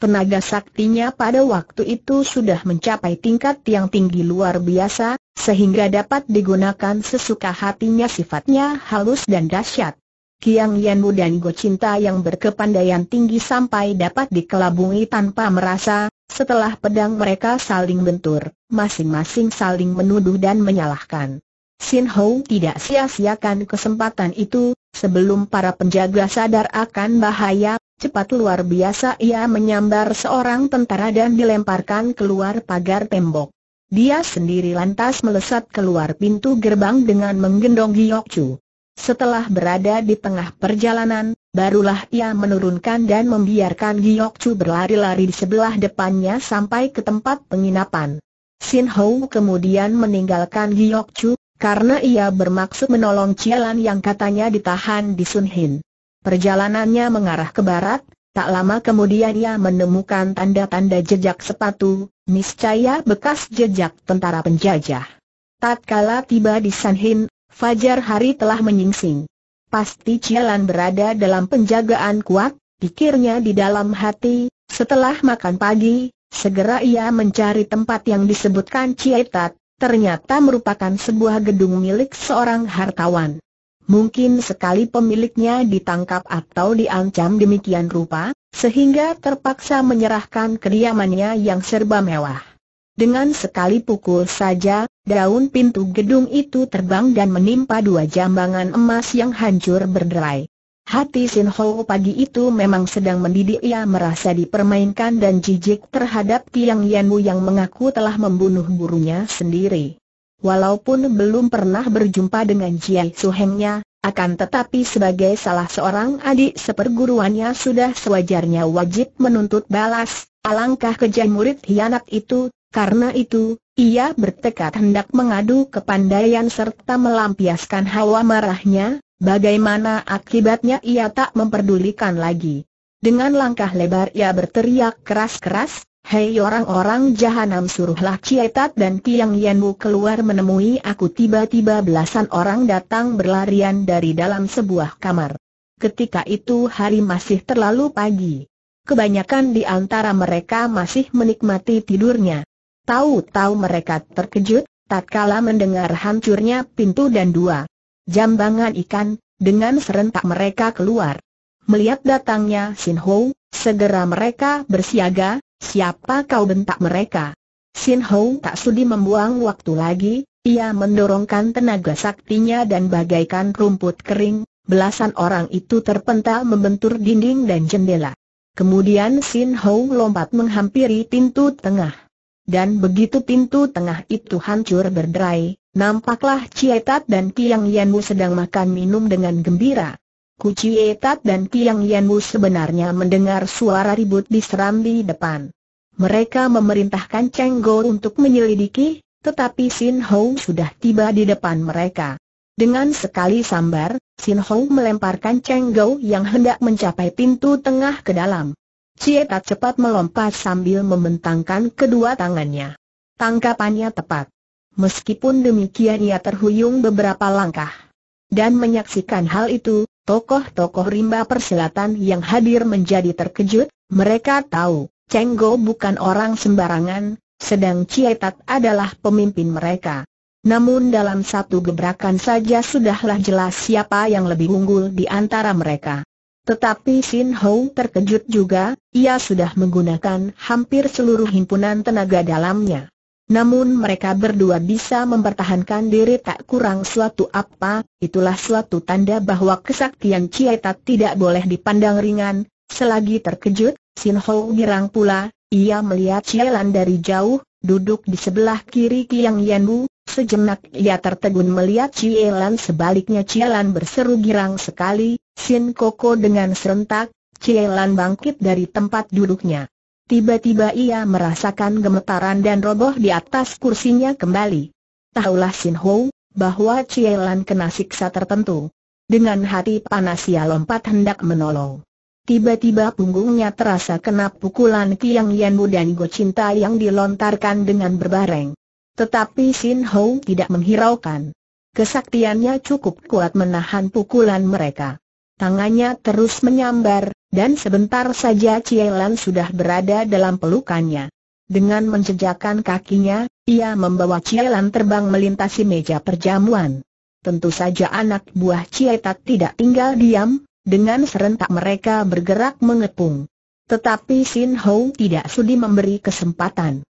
Tenaga saktinya pada waktu itu sudah mencapai tingkat yang tinggi luar biasa, sehingga dapat digunakan sesuka hatinya sifatnya halus dan dahsyat. Kiang Yanbu dan Go Cinta yang berkepandaian tinggi sampai dapat dikelabungi tanpa merasa, setelah pedang mereka saling bentur, masing-masing saling menuduh dan menyalahkan. Sin Ho tidak sia-siakan kesempatan itu, sebelum para penjaga sadar akan bahaya, Cepat luar biasa ia menyambar seorang tentara dan dilemparkan keluar pagar tembok. Dia sendiri lantas melesat keluar pintu gerbang dengan menggendong Chu. Setelah berada di tengah perjalanan, barulah ia menurunkan dan membiarkan Chu berlari-lari di sebelah depannya sampai ke tempat penginapan. Sin Hou kemudian meninggalkan Chu, karena ia bermaksud menolong Cialan yang katanya ditahan di Sun Hin. Perjalanannya mengarah ke barat, tak lama kemudian ia menemukan tanda-tanda jejak sepatu, niscaya bekas jejak tentara penjajah. Tatkala tiba di Sanhin, Fajar Hari telah menyingsing. Pasti Cialan berada dalam penjagaan kuat, pikirnya di dalam hati, setelah makan pagi, segera ia mencari tempat yang disebutkan Cietat, ternyata merupakan sebuah gedung milik seorang hartawan. Mungkin sekali pemiliknya ditangkap atau diancam demikian rupa, sehingga terpaksa menyerahkan kediamannya yang serba mewah. Dengan sekali pukul saja, daun pintu gedung itu terbang dan menimpa dua jambangan emas yang hancur berderai. Hati Sin Ho pagi itu memang sedang mendidik ia merasa dipermainkan dan jijik terhadap Tiang Yanwu yang mengaku telah membunuh burunya sendiri. Walaupun belum pernah berjumpa dengan Jiai Suhengnya, akan tetapi sebagai salah seorang adik seperguruannya sudah sewajarnya wajib menuntut balas, alangkah kejam murid hianat itu, karena itu, ia bertekad hendak mengadu ke kepandaian serta melampiaskan hawa marahnya, bagaimana akibatnya ia tak memperdulikan lagi. Dengan langkah lebar ia berteriak keras-keras, Hei orang-orang jahanam suruhlah Cietat dan Tiang Yenmu keluar menemui aku tiba-tiba belasan orang datang berlarian dari dalam sebuah kamar. Ketika itu hari masih terlalu pagi. Kebanyakan di antara mereka masih menikmati tidurnya. Tahu-tahu mereka terkejut, tatkala mendengar hancurnya pintu dan dua jambangan ikan, dengan serentak mereka keluar. Melihat datangnya Sin Ho, segera mereka bersiaga, Siapa kau bentak mereka? Sin Hou tak sudi membuang waktu lagi, ia mendorongkan tenaga saktinya dan bagaikan rumput kering, belasan orang itu terpental membentur dinding dan jendela. Kemudian Sin Hou lompat menghampiri pintu tengah. Dan begitu pintu tengah itu hancur berderai, nampaklah Cietat dan Kiang Yanmu sedang makan minum dengan gembira. Kucie Tat dan Piang Yanmu sebenarnya mendengar suara ribut di serambi depan. Mereka memerintahkan Cheng Go untuk menyelidiki, tetapi Sin Ho sudah tiba di depan mereka. Dengan sekali sambar, Sin Ho melemparkan Cheng Go yang hendak mencapai pintu tengah ke dalam. Tat cepat melompat sambil membentangkan kedua tangannya. Tangkapannya tepat. Meskipun demikian ia terhuyung beberapa langkah. Dan menyaksikan hal itu, Tokoh-tokoh rimba persilatan yang hadir menjadi terkejut, mereka tahu, Cheng Go bukan orang sembarangan, sedang Cietat adalah pemimpin mereka. Namun dalam satu gebrakan saja sudahlah jelas siapa yang lebih unggul di antara mereka. Tetapi Sin Hou terkejut juga, ia sudah menggunakan hampir seluruh himpunan tenaga dalamnya. Namun mereka berdua bisa mempertahankan diri tak kurang suatu apa, itulah suatu tanda bahwa kesaktian tak tidak boleh dipandang ringan. Selagi terkejut, Sin Ho girang pula, ia melihat Cielan dari jauh, duduk di sebelah kiri Kiang Yan Bu. Sejenak ia tertegun melihat Cielan sebaliknya Cielan berseru girang sekali, Sin Koko dengan serentak, Cielan bangkit dari tempat duduknya. Tiba-tiba ia merasakan gemetaran dan roboh di atas kursinya kembali. Tahulah Sin Ho, bahwa Lan kena siksa tertentu. Dengan hati panas ia lompat hendak menolong. Tiba-tiba punggungnya terasa kena pukulan Tiang Yanbu dan Go Cinta yang dilontarkan dengan berbareng. Tetapi Sin Ho tidak menghiraukan. Kesaktiannya cukup kuat menahan pukulan mereka tangannya terus menyambar, dan sebentar saja Cielan sudah berada dalam pelukannya. Dengan menjejakkan kakinya, ia membawa Cielan terbang melintasi meja perjamuan. Tentu saja anak buah Cietat tidak tinggal diam, dengan serentak mereka bergerak mengepung. Tetapi Sin Hou tidak sudi memberi kesempatan.